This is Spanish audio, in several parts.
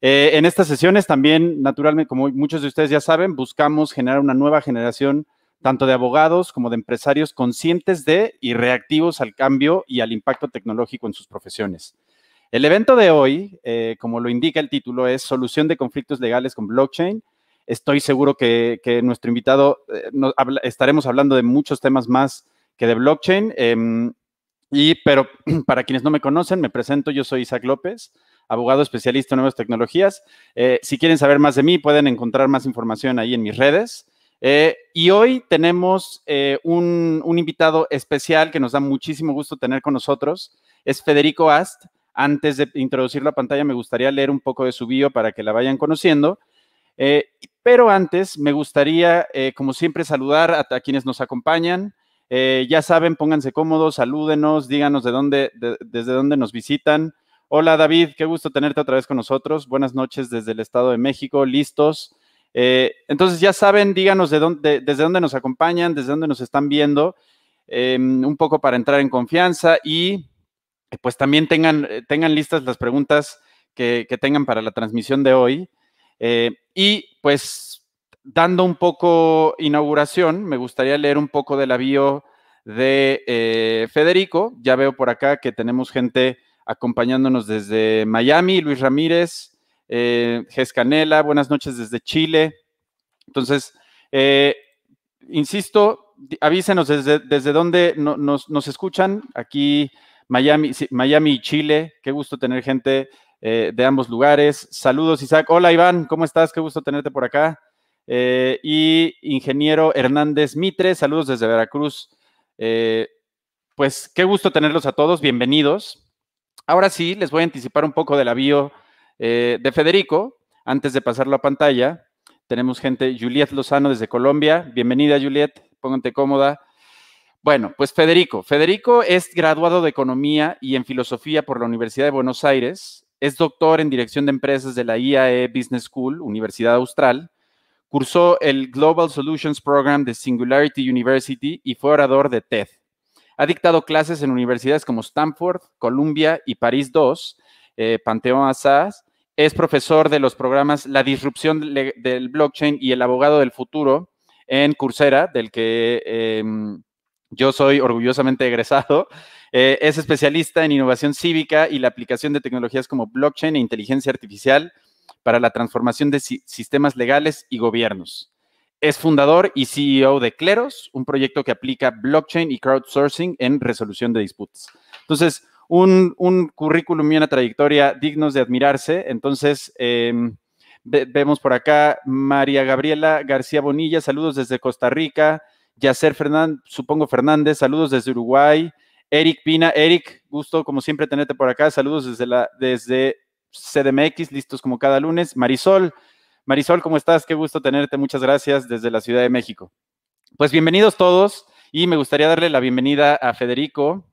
Eh, en estas sesiones también, naturalmente, como muchos de ustedes ya saben, buscamos generar una nueva generación tanto de abogados como de empresarios conscientes de y reactivos al cambio y al impacto tecnológico en sus profesiones. El evento de hoy, eh, como lo indica el título, es Solución de conflictos legales con blockchain. Estoy seguro que, nuestro invitado, eh, estaremos hablando de muchos temas más que de blockchain. Em, y, pero para quienes no me conocen, me presento, yo soy Isaac López, abogado especialista en nuevas tecnologías. Eh, si quieren saber más de mí, pueden encontrar más información ahí en mis redes. Eh, y hoy tenemos eh, un, invitado especial que nos da muchísimo gusto tener con nosotros. Es Federico Ast. Antes de introducir la pantalla, me gustaría leer un poco de su bio para que la vayan conociendo. pero antes, me gustaría, como siempre, saludar a, quienes nos acompañan. ya saben, pónganse cómodos, salúdenos, díganos de dónde, desde dónde nos visitan. Hola David, qué gusto tenerte otra vez con nosotros. Buenas noches desde el Estado de México, listos. Eh, entonces ya saben, díganos desde dónde nos acompañan, desde dónde nos están viendo, em, un poco para entrar en confianza y eh, pues también tengan, eh, tengan listas las preguntas que, tengan para la transmisión de hoy. y pues dando un poco inauguración, me gustaría leer un poco del la de Federico. Ya veo por acá que tenemos gente acompañándonos desde Miami, Luis Ramírez, eh, Canela, buenas noches desde Chile. Entonces, eh, insisto, avísenos desde, desde dónde nos, escuchan, aquí Miami, Miami y Chile, qué gusto tener gente eh, de ambos lugares. Saludos, Isaac. Hola, Iván, ¿cómo estás? Qué gusto tenerte por acá. Eh, y ingeniero Hernández Mitre, saludos desde Veracruz. pues qué gusto tenerlos a todos, bienvenidos. Ahora sí, les voy a anticipar un poco del avión eh, de Federico antes de pasarlo a pantalla. Tenemos gente, Juliet Lozano desde Colombia. Bienvenida, Juliet, pónganse cómoda. Bueno, pues Federico. Federico es graduado de Economía y en Filosofía por la Universidad de Buenos Aires. Es doctor en Dirección de Empresas de la IAE Business School, Universidad Austral. Cursó el Global Solutions Program de Singularity University y fue orador de TED, ha dictado clases en universidades como Stanford, Columbia y París II, eh, Panteón asas Es profesor de los programas La disrupción del blockchain y El abogado del futuro en Coursera, del que em, yo soy orgullosamente egresado. Eh, es especialista en innovación cívica y la aplicación de tecnologías como blockchain e inteligencia artificial para la transformación de sistemas legales y gobiernos. Es fundador y CEO de Cleros, un proyecto que aplica blockchain y crowdsourcing en resolución de disputas. Entonces, un, currículum y una trayectoria dignos de admirarse. Entonces, em, vemos por acá María Gabriela García Bonilla, saludos desde Costa Rica. Yacer Fernández, supongo Fernández, saludos desde Uruguay. Eric Pina, Eric, gusto como siempre tenerte por acá. Saludos desde desde CDMX, listos como cada lunes. Marisol, Marisol, ¿cómo estás? Qué gusto tenerte. Muchas gracias desde la Ciudad de México. Pues bienvenidos todos y me gustaría darle la bienvenida a Federico,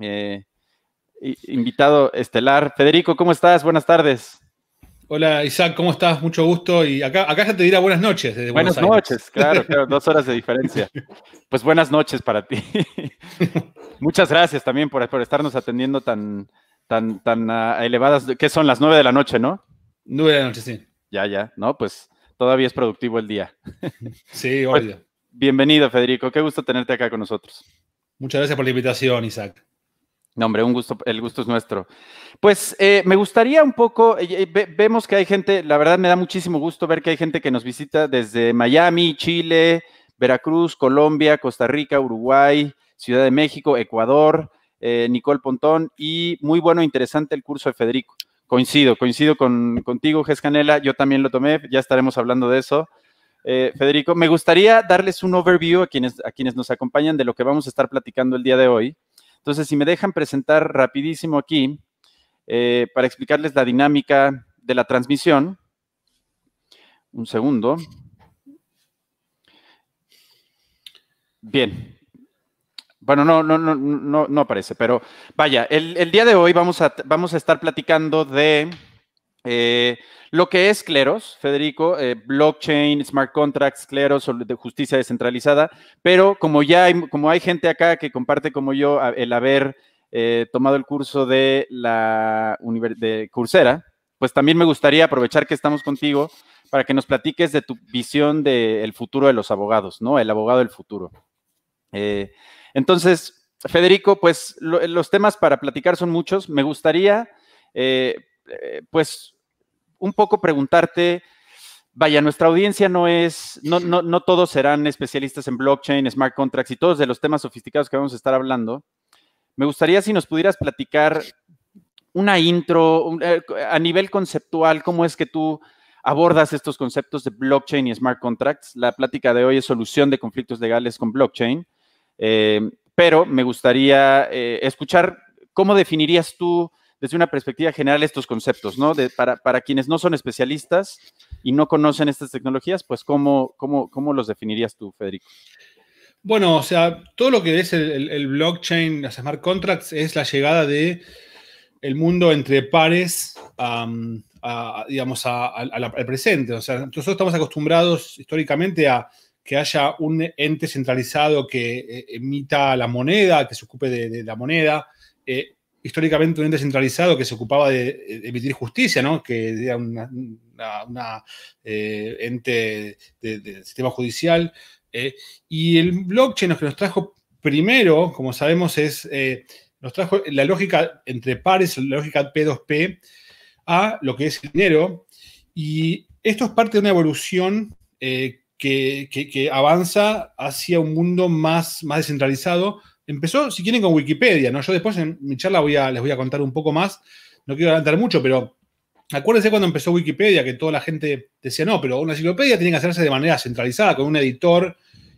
eh, invitado estelar. Federico, ¿cómo estás? Buenas tardes. Hola Isaac, ¿cómo estás? Mucho gusto. Y acá, acá te dirá buenas noches. buenas noches, claro, claro, dos horas de diferencia. Pues buenas noches para ti. Muchas gracias también por, por estarnos atendiendo tan, tan, tan ah, elevadas, que son las nueve de la noche, ¿no? Nueve de la noche, sí ya, ya, ¿no? Pues todavía es productivo el día. Sí, pues, oye. bienvenido, Federico. Qué gusto tenerte acá con nosotros. Muchas gracias por la invitación, Isaac. No, hombre, un gusto, el gusto es nuestro. Pues eh, me gustaría un poco, eh, eh, vemos que hay gente, la verdad me da muchísimo gusto ver que hay gente que nos visita desde Miami, Chile, Veracruz, Colombia, Costa Rica, Uruguay, Ciudad de México, Ecuador, Nicole Pontón, y muy bueno, interesante el curso de Federico. Coincido, coincido contigo, Jez Canela. Yo también lo tomé, ya estaremos hablando de eso. Eh, Federico, me gustaría darles un overview a quienes, a quienes nos acompañan de lo que vamos a estar platicando el día de hoy. Entonces, si me dejan presentar rapidísimo aquí eh, para explicarles la dinámica de la transmisión. Un segundo. Bien, bueno, no, no, no, no, no aparece, pero vaya, el, día de hoy vamos a, vamos a estar platicando de eh, lo que es Cleros, Federico, eh, blockchain, smart contracts, Cleros, de justicia descentralizada, pero como ya hay, como hay gente acá que comparte como yo el haber eh, tomado el curso de la de Coursera, pues también me gustaría aprovechar que estamos contigo para que nos platiques de tu visión del futuro de los abogados, ¿no? El abogado del futuro. Entonces, Federico, pues los temas para platicar son muchos. Me gustaría, eh, eh, pues, un poco preguntarte, vaya, nuestra audiencia no es, no, no, no todos serán especialistas en blockchain, smart contracts y todos de los temas sofisticados que vamos a estar hablando. Me gustaría si nos pudieras platicar una intro eh, a nivel conceptual, cómo es que tú abordas estos conceptos de blockchain y smart contracts. La plática de hoy es solución de conflictos legales con blockchain. Em, pero me gustaría eh, escuchar cómo definirías tú desde una perspectiva general estos conceptos, ¿no? para, quienes no son especialistas y no conocen estas tecnologías, pues cómo, cómo, los definirías tú, Federico. Bueno, o sea, todo lo que es el, blockchain, las smart contracts, es la llegada de el mundo entre pares digamos, al presente. O sea, nosotros estamos acostumbrados históricamente a que haya un ente centralizado que eh, emita la moneda, que se ocupe de, la moneda. Eh, históricamente un ente centralizado que se ocupaba de, emitir justicia, ¿no? que era un eh, ente del sistema judicial. y el blockchain lo que nos trajo primero, como sabemos, es, nos trajo la lógica entre pares, la lógica P2P, a lo que es dinero. Y esto es parte de una evolución que, avanza hacia un mundo más, más descentralizado. Empezó, si quieren, con Wikipedia, ¿no? Yo después en mi charla voy a, les voy a contar un poco más, no quiero adelantar mucho, pero acuérdense cuando empezó Wikipedia, que toda la gente decía, no, pero una enciclopedia tiene que hacerse de manera centralizada, con un editor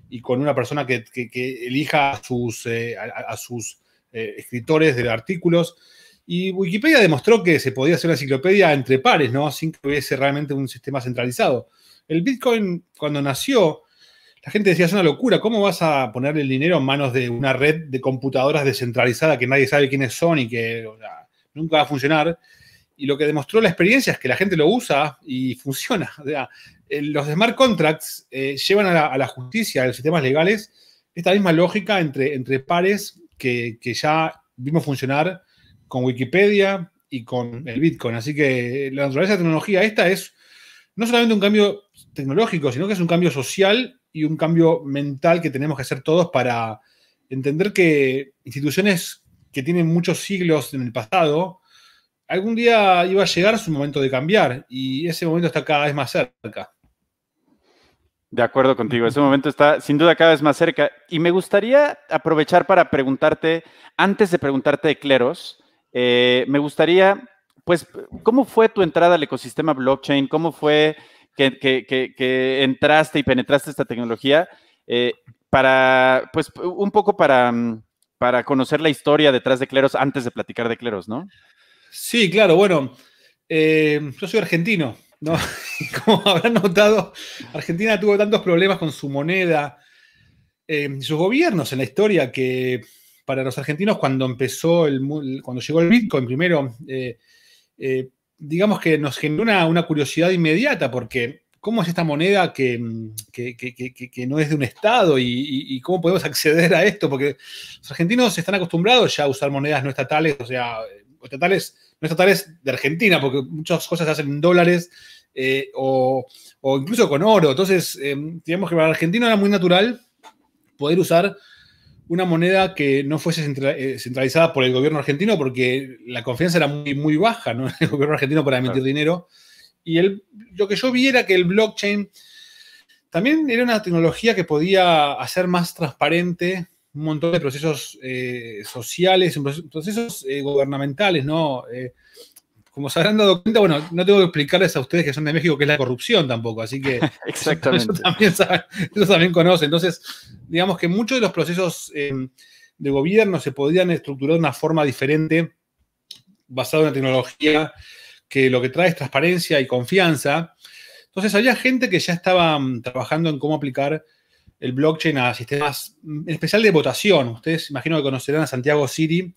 y con una persona que, elija a sus, eh, a, sus eh, escritores de artículos. Y Wikipedia demostró que se podía hacer una enciclopedia entre pares, ¿no? Sin que hubiese realmente un sistema centralizado. El Bitcoin cuando nació, la gente decía, es una locura, ¿cómo vas a poner el dinero en manos de una red de computadoras descentralizada que nadie sabe quiénes son y que nunca va a funcionar? Y lo que demostró la experiencia es que la gente lo usa y funciona. Eh, los smart contracts eh, llevan a la, justicia, a los sistemas legales, esta misma lógica entre, pares que, que ya vimos funcionar con Wikipedia y con el Bitcoin. Así que la naturaleza de la tecnología esta es no solamente un cambio tecnológico, sino que es un cambio social y un cambio mental que tenemos que hacer todos para entender que instituciones que tienen muchos siglos en el pasado, algún día iba a llegar su momento de cambiar y ese momento está cada vez más cerca. De acuerdo contigo, ese momento está sin duda cada vez más cerca. Y me gustaría aprovechar para preguntarte, antes de preguntarte de Cleros, eh, me gustaría, pues, ¿cómo fue tu entrada al ecosistema blockchain? ¿Cómo fue que, entraste y penetraste esta tecnología, eh, para, pues, un poco para, mm, para conocer la historia detrás de Cleros antes de platicar de Cleros, ¿no? Sí, claro, bueno, eh, yo soy argentino, ¿no? Como habrán notado, Argentina tuvo tantos problemas con su moneda, eh, sus gobiernos en la historia que para los argentinos cuando empezó el cuando llegó el Bitcoin primero eh, digamos que nos generó una, curiosidad inmediata, porque ¿cómo es esta moneda que, no es de un Estado y, cómo podemos acceder a esto? Porque los argentinos están acostumbrados ya a usar monedas no estatales, o sea, eh, estatales, no estatales de Argentina, porque muchas cosas se hacen en dólares eh, o, incluso con oro. Entonces, eh, digamos que para el argentino era muy natural poder usar una moneda que no fuese eh, centralizada por el gobierno argentino, porque la confianza era muy, baja ¿no? el gobierno argentino para emitir dinero. Y el, lo que yo vi era que el blockchain también era una tecnología que podía hacer más transparente un montón de procesos eh, sociales, procesos eh, gubernamentales, ¿no? como se habrán dado cuenta, bueno, no tengo que explicarles a ustedes que son de México qué es la corrupción tampoco, así que Exactamente. Eso, también, saben, conocen. Entonces, digamos que muchos de los procesos em, de gobierno se podrían estructurar de una forma diferente, basado en la tecnología, que lo que trae es transparencia y confianza. Entonces, había gente que ya estaba em, trabajando en cómo aplicar el blockchain a sistemas, em, en especial de votación. Ustedes imagino que conocerán a Santiago City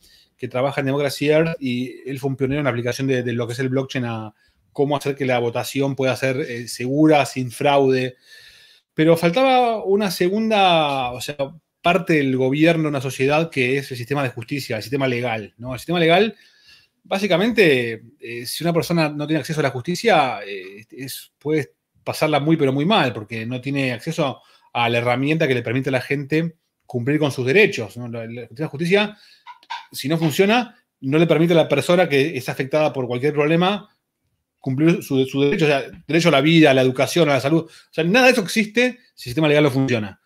trabaja en Democracy Earth y él fue un pionero en la aplicación de, lo que es el blockchain a cómo hacer que la votación pueda ser eh, segura, sin fraude. Pero faltaba una segunda, o sea, parte del gobierno, una sociedad que es el sistema de justicia, el sistema legal, ¿no? El sistema legal básicamente, eh, si una persona no tiene acceso a la justicia, eh, es, puede pasarla muy, pero muy mal, porque no tiene acceso a la herramienta que le permite a la gente cumplir con sus derechos. La, la, justicia si no funciona, no le permite a la persona que es afectada por cualquier problema cumplir su, derecho, o sea, derecho a la vida, a la educación, a la salud. O sea, nada de eso existe si el sistema legal no funciona.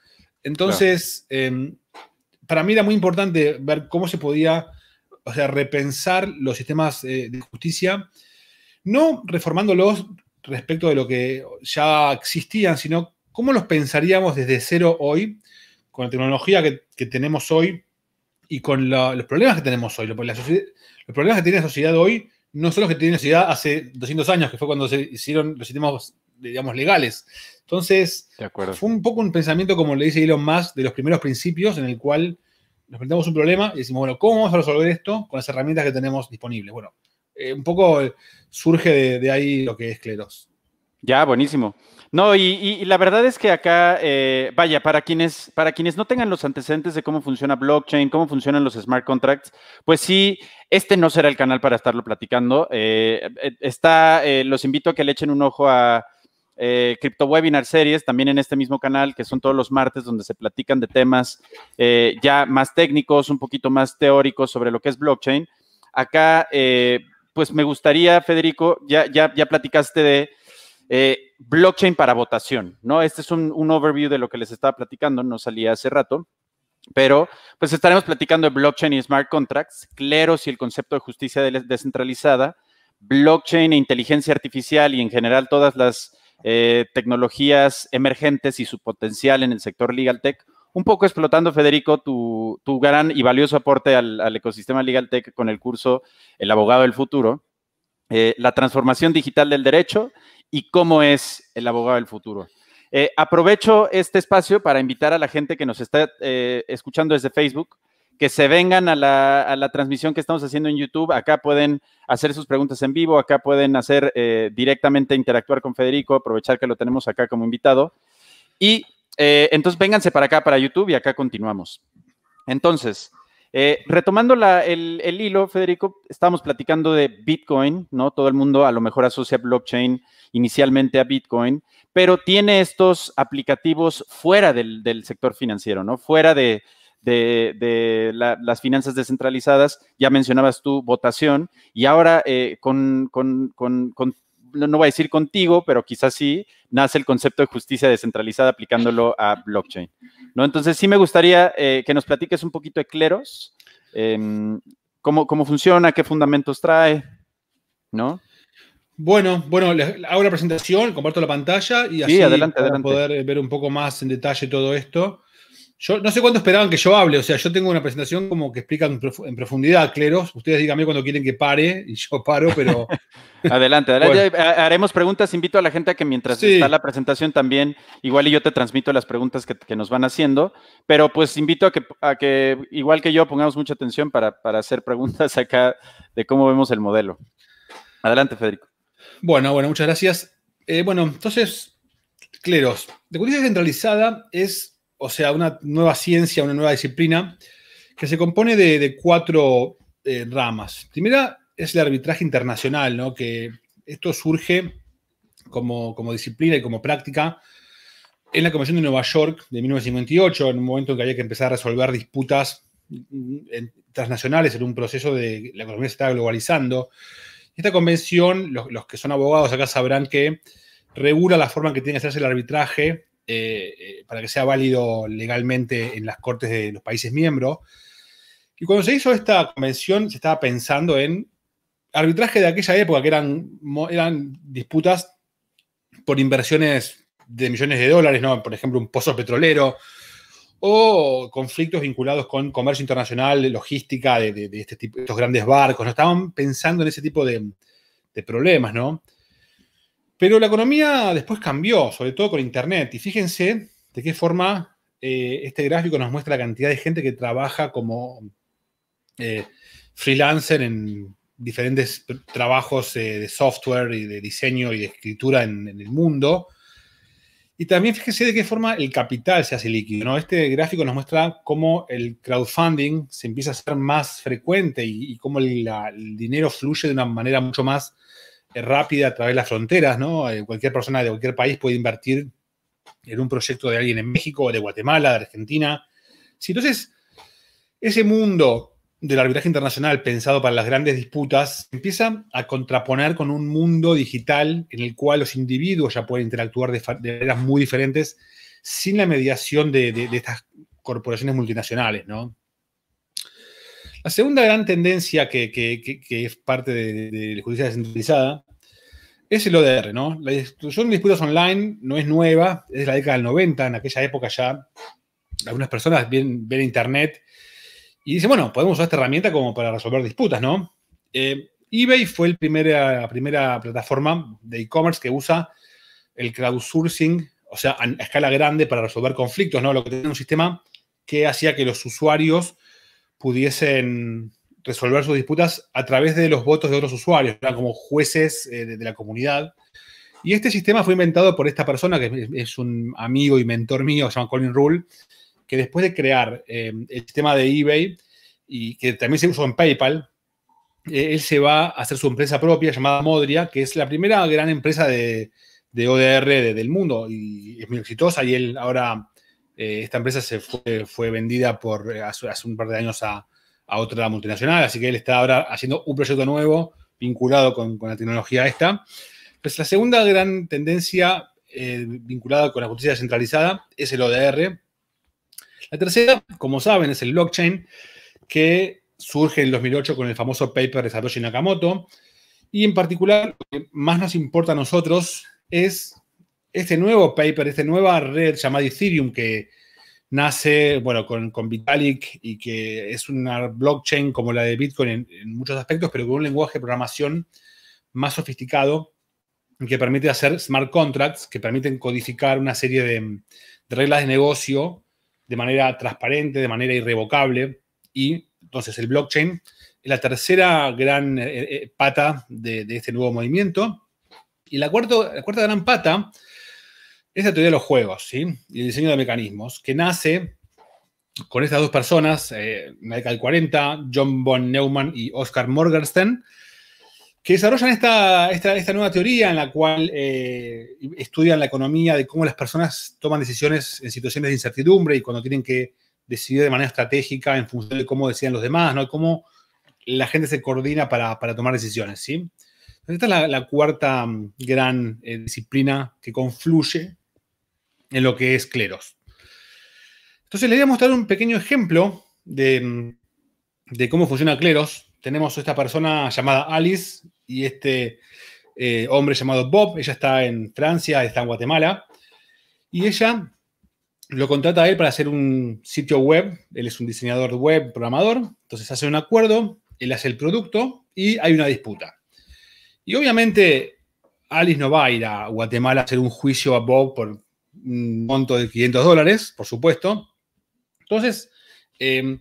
Entonces, em, para mí era muy importante ver cómo se podía, repensar los sistemas eh, de justicia, no reformándolos respecto de lo que ya existían, sino cómo los pensaríamos desde cero hoy, con la tecnología que tenemos hoy, y con los problemas que tenemos hoy. los problemas que tiene la sociedad hoy no son los que tiene la sociedad hace 200 años, que fue cuando se hicieron los sistemas, digamos, legales. Entonces, fue un poco un pensamiento, como le dice Elon Musk, de los primeros principios, en el cual nos planteamos un problema y decimos, bueno, ¿cómo vamos a resolver esto con las herramientas que tenemos disponibles? Bueno, eh, un poco surge de, de ahí lo que es Cleros. Ya, buenísimo. No, y, la verdad es que acá, eh, vaya, para quienes, para quienes no tengan los antecedentes de cómo funciona blockchain, cómo funcionan los smart contracts, pues sí, este no será el canal para estarlo platicando. Eh, eh, está, los invito a que le echen un ojo a Crypto Webinar Series, también en este mismo canal, que son todos los martes, donde se platican de temas ya más técnicos, un poquito más teóricos sobre lo que es blockchain. Acá, pues me gustaría, Federico, ya, ya, ya platicaste de eh, blockchain para votación, ¿no? Este es un, overview de lo que les estaba platicando, no salía hace rato. Pero pues estaremos platicando de blockchain y smart contracts, cleros y el concepto de justicia descentralizada, blockchain e inteligencia artificial y en general todas las eh, tecnologías emergentes y su potencial en el sector legal tech. Un poco explotando, Federico, tu, tu gran y valioso aporte al, ecosistema legal tech con el curso El abogado del futuro, eh, la transformación digital del derecho y cómo es el abogado del futuro. Eh, aprovecho este espacio para invitar a la gente que nos está eh, escuchando desde Facebook que se vengan a la, transmisión que estamos haciendo en YouTube. Acá pueden hacer sus preguntas en vivo, acá pueden hacer eh, directamente interactuar con Federico, aprovechar que lo tenemos acá como invitado. Y entonces vénganse para acá, para YouTube, y acá continuamos. Entonces, eh, retomando el, hilo, Federico, estábamos platicando de Bitcoin, ¿no? Todo el mundo a lo mejor asocia blockchain inicialmente a Bitcoin, pero tiene estos aplicativos fuera del, sector financiero, ¿no? Fuera de, las finanzas descentralizadas. Ya mencionabas tu votación y ahora eh, con, con, con no, voy a decir contigo, pero quizás sí, nace el concepto de justicia descentralizada aplicándolo a blockchain. ¿no? Entonces, sí me gustaría eh, que nos platiques un poquito de Cleros, em, cómo, funciona, qué fundamentos trae, ¿no? Bueno, bueno, les hago la presentación, comparto la pantalla y así poder eh, ver un poco más en detalle todo esto. Yo no sé cuánto esperaban que yo hable, o sea, yo tengo una presentación como que explica en profundidad, cleros. Ustedes díganme cuando quieren que pare y yo paro, pero. adelante, adelante. Eh, haremos preguntas. Invito a la gente a que mientras está la presentación también, igual y yo te transmito las preguntas que, nos van haciendo, pero pues invito a que, a que, igual que yo, pongamos mucha atención para, hacer preguntas acá de cómo vemos el modelo. Adelante, Federico. Bueno, bueno, muchas gracias. Eh, bueno, entonces, cleros, de justicia centralizada es o sea, una nueva ciencia, una nueva disciplina, que se compone de, cuatro eh, ramas. Primera es el arbitraje internacional, ¿no? que esto surge como, disciplina y como práctica en la Convención de Nueva York de 1958, en un momento en que había que empezar a resolver disputas mm, transnacionales en un proceso de la economía se estaba globalizando. Esta convención, los, los, que son abogados acá sabrán que regula la forma en que tiene que hacerse el arbitraje eh, eh, para que sea válido legalmente en las cortes de los países miembros. Y cuando se hizo esta convención se estaba pensando en arbitraje de aquella época, que eran, disputas por inversiones de millones de dólares, ¿no? por ejemplo, un pozo petrolero, o conflictos vinculados con comercio internacional, logística de, este tipo, estos grandes barcos. ¿no? Estaban pensando en ese tipo de, de problemas, ¿no? Pero la economía después cambió, sobre todo con Internet. Y fíjense de qué forma eh, este gráfico nos muestra la cantidad de gente que trabaja como eh, freelancer en diferentes trabajos eh, de software y de diseño y de escritura en, el mundo. Y también fíjense de qué forma el capital se hace líquido. Este gráfico nos muestra cómo el crowdfunding se empieza a ser más frecuente y, cómo el dinero fluye de una manera mucho más rápida a través de las fronteras, ¿no? Eh, cualquier persona de cualquier país puede invertir en un proyecto de alguien en México, de Guatemala, de Argentina. entonces, ese mundo del arbitraje internacional pensado para las grandes disputas empieza a contraponer con un mundo digital en el cual los individuos ya pueden interactuar de, maneras muy diferentes sin la mediación de estas corporaciones multinacionales, ¿no? La segunda gran tendencia que, es parte de, la justicia descentralizada es el ODR, ¿no? La distribución de disputas online no es nueva, es la década del 90, en aquella época ya algunas personas ven, ven Internet y dicen, bueno, podemos usar esta herramienta como para resolver disputas, ¿no? Eh, eBay fue el eh, la primera plataforma de e-commerce que usa el crowdsourcing, o sea, a, escala grande para resolver conflictos, ¿no? Lo que tiene un sistema que hacía que los usuarios pudiesen resolver sus disputas a través de los votos de otros usuarios, eran como jueces eh, de, la comunidad. Y este sistema fue inventado por esta persona, que es, un amigo y mentor mío, se llama Colin Rule, que después de crear eh, el sistema de eBay y que también se usó en PayPal, eh, él se va a hacer su empresa propia llamada Modria, que es la primera gran empresa de, ODR del mundo y es muy exitosa y él ahora eh, esta empresa se fue, vendida por, eh, hace, un par de años a, otra multinacional, así que él está ahora haciendo un proyecto nuevo vinculado con, la tecnología esta. Pues la segunda gran tendencia eh, vinculada con la justicia centralizada es el ODR. La tercera, como saben, es el blockchain, que surge en 2008 con el famoso paper de Satoshi Nakamoto. Y en particular, lo que más nos importa a nosotros es este nuevo paper, esta nueva red llamada Ethereum que nace, bueno, con, con Vitalik y que es una blockchain como la de Bitcoin en, muchos aspectos, pero con un lenguaje de programación más sofisticado que permite hacer smart contracts, que permiten codificar una serie de, reglas de negocio de manera transparente, de manera irrevocable. Y entonces el blockchain es la tercera gran eh, eh, pata de, de, este nuevo movimiento. Y la, cuarto, la cuarta gran pata esa teoría de los juegos ¿sí? y el diseño de mecanismos, que nace con estas dos personas, eh, en década del 40, John von Neumann y Oscar Morgenstern, que desarrollan esta, esta, esta nueva teoría en la cual eh, estudian la economía de cómo las personas toman decisiones en situaciones de incertidumbre y cuando tienen que decidir de manera estratégica en función de cómo decían los demás, ¿no? Cómo la gente se coordina para, para tomar decisiones, ¿sí? esta es la, cuarta mm, gran eh, disciplina que confluye en lo que es cleros. Entonces, le voy a mostrar un pequeño ejemplo de, cómo funciona cleros. Tenemos esta persona llamada Alice y este eh, hombre llamado Bob. Ella está en Francia, está en Guatemala. Y ella lo contrata a él para hacer un sitio web. Él es un diseñador web, programador. Entonces hace un acuerdo, él hace el producto y hay una disputa. Y obviamente Alice no va a ir a Guatemala a hacer un juicio a Bob por un monto de 500 dólares, por supuesto. Entonces, eh,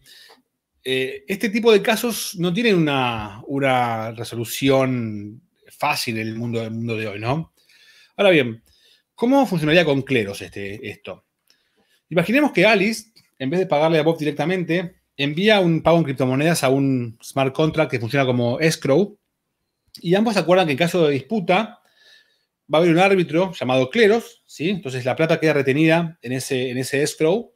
eh, este tipo de casos no tienen una, una resolución fácil en el mundo, del mundo de hoy, ¿no? Ahora bien, ¿cómo funcionaría con cleros este, esto? Imaginemos que Alice, en vez de pagarle a Bob directamente, envía un pago en criptomonedas a un smart contract que funciona como escrow y ambos acuerdan que en caso de disputa, va a haber un árbitro llamado Cleros, ¿sí? Entonces la plata queda retenida en ese, en ese escrow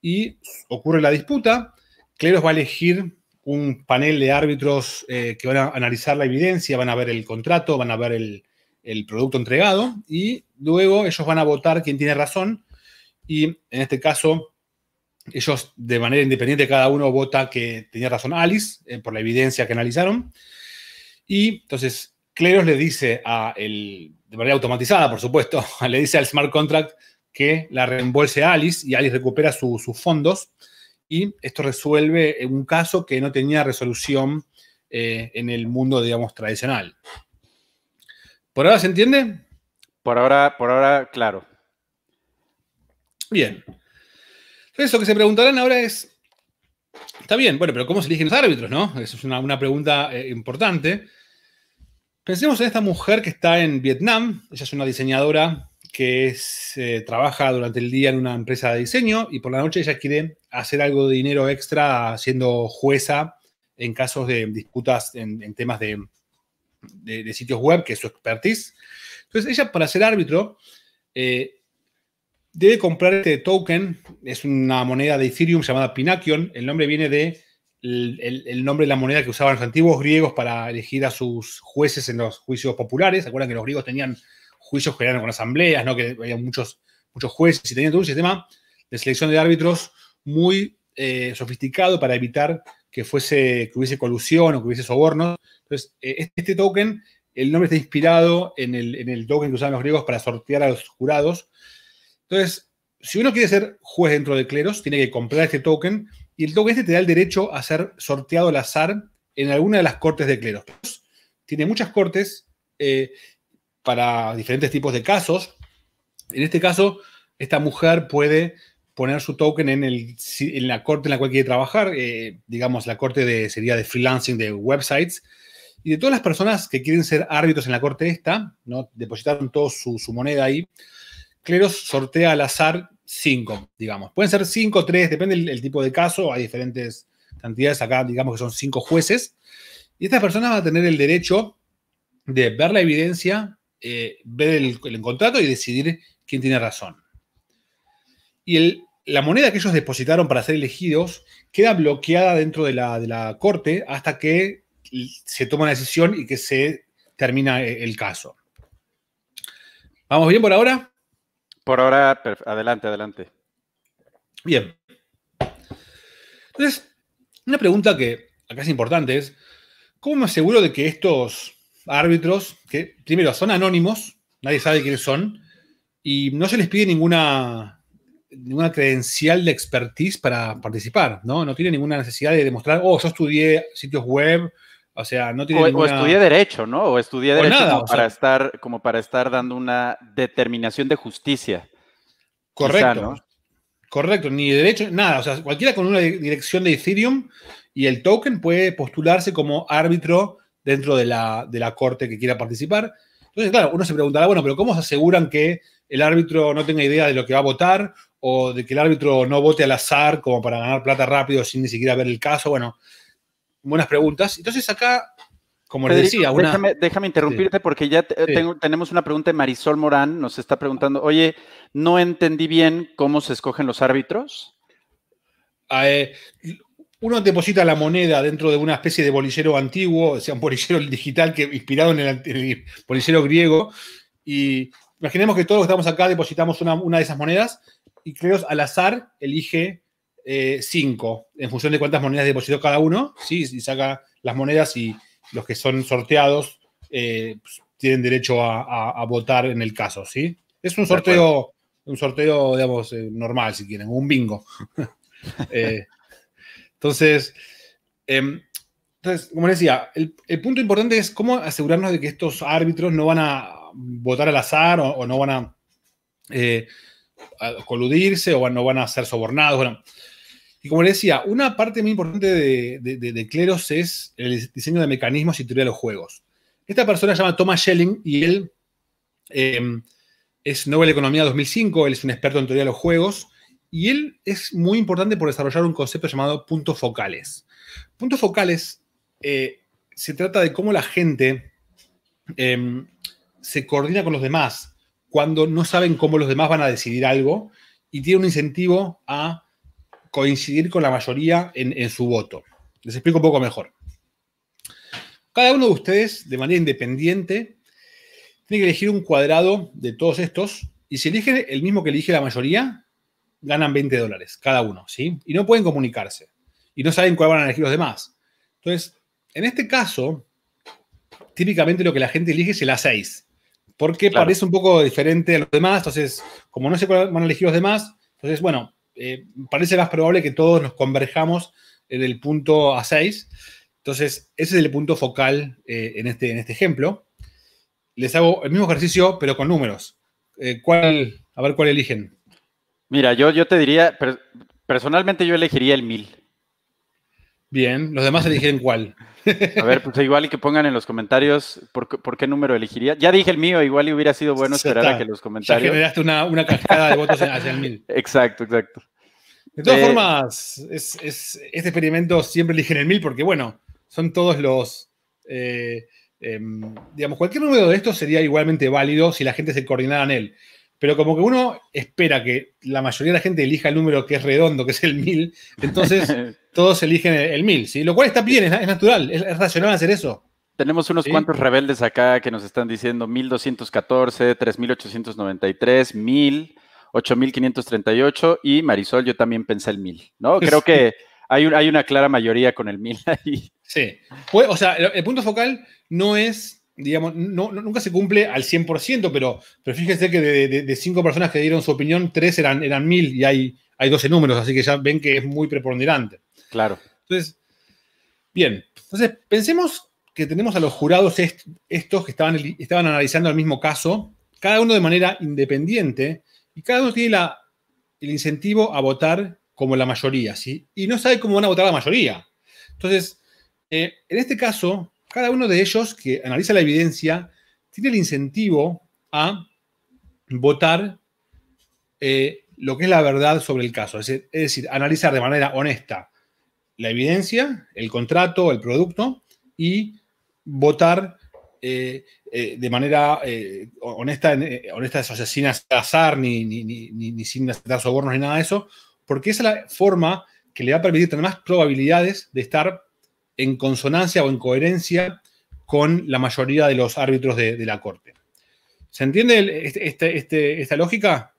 y ocurre la disputa. Cleros va a elegir un panel de árbitros eh, que van a analizar la evidencia, van a ver el contrato, van a ver el, producto entregado y luego ellos van a votar quién tiene razón y en este caso ellos de manera independiente cada uno vota que tenía razón Alice eh, por la evidencia que analizaron y entonces Cleros le dice a el de manera automatizada, por supuesto, le dice al smart contract que la reembolse a Alice y Alice recupera sus fondos y esto resuelve un caso que no tenía resolución eh, en el mundo, digamos, tradicional. ¿Por ahora se entiende? Por ahora, por ahora, claro. Bien. Entonces, lo que se preguntarán ahora es, está bien, bueno, pero ¿cómo se eligen los árbitros, no? Esa es una, pregunta eh, importante. Pensemos en esta mujer que está en Vietnam. Ella es una diseñadora que eh, trabaja durante el día en una empresa de diseño y por la noche ella quiere hacer algo de dinero extra siendo jueza en casos de disputas en, temas de, sitios web, que es su expertise. Entonces ella para ser árbitro eh, debe comprar este token, es una moneda de Ethereum llamada Pinakion, el nombre viene de el, nombre de la moneda que usaban los antiguos griegos para elegir a sus jueces en los juicios populares. ¿Se acuerdan que los griegos tenían juicios que eran con asambleas, ¿no? que había muchos, muchos jueces y tenían todo un sistema de selección de árbitros muy eh, sofisticado para evitar que, fuese, que hubiese colusión o que hubiese sobornos. Entonces, e, este, este token, el nombre está inspirado en el, en el token que usaban los griegos para sortear a los jurados. Entonces, si uno quiere ser juez dentro de cleros, tiene que comprar este token y el token este te da el derecho a ser sorteado al azar en alguna de las cortes de cleros. Tiene muchas cortes eh, para diferentes tipos de casos. En este caso, esta mujer puede poner su token en, la corte en la cual quiere trabajar, eh, digamos, la corte de, sería de freelancing de websites. Y de todas las personas que quieren ser árbitros en la corte esta, ¿no? depositaron toda su, su moneda ahí, Cleros sortea al azar cinco, digamos. Pueden ser cinco, tres, depende del tipo de caso, hay diferentes cantidades acá, digamos que son cinco jueces. Y estas personas van a tener el derecho de ver la evidencia, eh, ver el, contrato y decidir quién tiene razón. Y la moneda que ellos depositaron para ser elegidos queda bloqueada dentro de la, corte hasta que se toma una decisión y que se termina eh, el caso. ¿Vamos bien por ahora? Por ahora, adelante, adelante. Bien. Entonces, una pregunta que acá es importante es, ¿cómo me aseguro de que estos árbitros, que primero son anónimos, nadie sabe quiénes son, y no se les pide ninguna, ninguna credencial de expertise para participar, ¿no? No tiene ninguna necesidad de demostrar, oh, yo estudié sitios web o sea, no tiene o estudié derecho, ¿no? O estudié derecho como, para estar, como para estar dando una determinación de justicia. Correcto. ¿no? Correcto, ni derecho, nada. O sea, cualquiera con una dirección de Ethereum y el token puede postularse como árbitro dentro de la, de la corte que quiera participar. Entonces, claro, uno se preguntará, bueno, pero ¿cómo se aseguran que el árbitro no tenga idea de lo que va a votar o de que el árbitro no vote al azar como para ganar plata rápido sin ni siquiera ver el caso? Bueno, buenas preguntas. Entonces acá, como les decía, una... déjame, interrumpirte porque ya tenemos una pregunta de Marisol Morán, nos está preguntando, oye, no entendí bien cómo se escogen los árbitros. Ah, eh, uno deposita la moneda dentro de una especie de bolillero antiguo, o sea, un bolillero digital que, inspirado en el, bolillero griego, y imaginemos que todos estamos acá depositamos una, de esas monedas y Cleos al azar elige 5, eh, en función de cuántas monedas depositó cada uno, ¿sí? y saca las monedas y los que son sorteados eh, pues, tienen derecho a, votar en el caso, ¿sí? Es un sorteo, un sorteo, digamos, eh, normal, si quieren, un bingo. entonces, em, entonces, como les decía, el, punto importante es cómo asegurarnos de que estos árbitros no van a votar al azar o, no van a, a coludirse o no van a ser sobornados. Bueno, y como les decía, una parte muy importante de, de, Cleros es el diseño de mecanismos y teoría de los juegos. Esta persona se llama Thomas Schelling y él em, es Nobel Economía 2005, él es un experto en teoría de los juegos y él es muy importante por desarrollar un concepto llamado puntos focales. Puntos focales eh, se trata de cómo la gente em, se coordina con los demás cuando no saben cómo los demás van a decidir algo y tiene un incentivo a coincidir con la mayoría en, su voto. Les explico un poco mejor. Cada uno de ustedes, de manera independiente, tiene que elegir un cuadrado de todos estos y si eligen el mismo que elige la mayoría, ganan 20 dólares cada uno, ¿sí? Y no pueden comunicarse y no saben cuál van a elegir los demás. Entonces, en este caso, típicamente lo que la gente elige es el A6, porque parece un poco diferente a los demás, entonces, como no sé cuál van a elegir los demás, entonces, bueno, eh, parece más probable que todos nos converjamos en eh, el punto A6. Entonces, ese es el punto focal eh, en, este, en este ejemplo. Les hago el mismo ejercicio, pero con números. ¿cuál, a ver cuál eligen. Mira, yo, yo te diría, personalmente yo elegiría el 1000. Bien, los demás eligen cuál. A ver, pues igual y que pongan en los comentarios por, qué número elegiría. Ya dije el mío, igual y hubiera sido bueno esperar a que los comentarios. generaste una, una cascada de votos hacia el mil. Exacto, exacto. De todas eh, formas, este experimento siempre eligen el mil porque, bueno, son todos los. Eh, em, digamos, cualquier número de estos sería igualmente válido si la gente se coordinara en él pero como que uno espera que la mayoría de la gente elija el número que es redondo, que es el 1000, entonces todos eligen el 1000, ¿sí? Lo cual está bien, es, natural, es, racional hacer eso. Tenemos unos cuantos rebeldes acá que nos están diciendo 1214, 3893, 1000, 8538 y Marisol, yo también pensé el 1000, ¿no? Creo que hay, hay, una clara mayoría con el 1000 ahí. Sí, pues, o sea, el punto focal no es digamos, no, nunca se cumple al 100%, pero, pero fíjense que de, cinco personas que dieron su opinión, tres eran, eran mil y hay, hay 12 números, así que ya ven que es muy preponderante. Claro. Entonces, bien, entonces pensemos que tenemos a los jurados estos que estaban, estaban analizando el mismo caso, cada uno de manera independiente, y cada uno tiene la, el incentivo a votar como la mayoría, ¿sí? Y no sabe cómo van a votar la mayoría. Entonces, eh, en este caso, cada uno de ellos que analiza la evidencia tiene el incentivo a votar eh, lo que es la verdad sobre el caso, es decir, analizar de manera honesta la evidencia, el contrato, el producto y votar eh, eh, de manera honesta, honesta, sin azar ni, ni, sin aceptar sobornos ni nada de eso, porque esa es la forma que le va a permitir tener más probabilidades de estar en consonancia o en coherencia con la mayoría de los árbitros de, la Corte. ¿Se entiende este, este, este, esta lógica?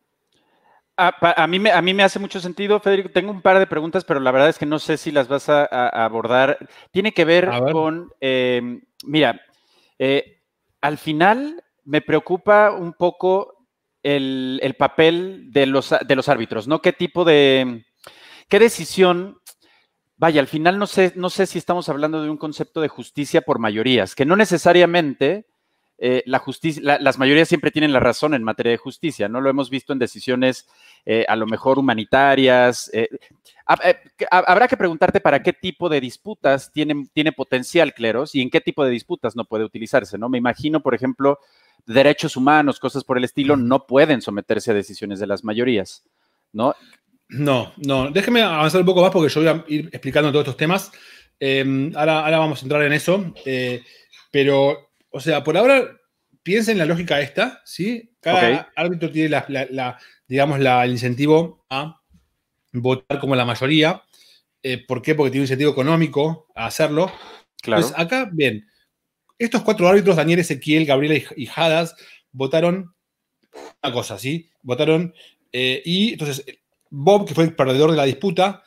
Ah, a, mí me, hace mucho sentido, Federico. Tengo un par de preguntas, pero la verdad es que no sé si las vas a, abordar. Tiene que ver, con, eh, mira, eh, al final me preocupa un poco el, papel de los, de los árbitros, ¿no? ¿Qué tipo de, qué decisión vaya, al final no sé, no sé si estamos hablando de un concepto de justicia por mayorías, que no necesariamente eh, la justicia, las mayorías siempre tienen la razón en materia de justicia, ¿no? Lo hemos visto en decisiones eh, a lo mejor humanitarias. Eh, habrá que preguntarte para qué tipo de disputas tiene, tiene potencial cleros y en qué tipo de disputas no puede utilizarse, ¿no? Me imagino, por ejemplo, derechos humanos, cosas por el estilo, no pueden someterse a decisiones de las mayorías, ¿no? No, no. Déjeme avanzar un poco más porque yo voy a ir explicando todos estos temas. Em, ahora, ahora, vamos a entrar en eso. Eh, pero, o sea, por ahora piensen en la lógica esta, ¿sí? Cada árbitro tiene la, digamos, el incentivo a votar como la mayoría. Eh, ¿Por qué? Porque tiene un incentivo económico a hacerlo. Claro. Entonces, acá, bien, estos cuatro árbitros, Daniel Ezequiel, Gabriela y Jadas, votaron una cosa, ¿sí? Votaron. Eh, y entonces, Bob, que fue el perdedor de la disputa,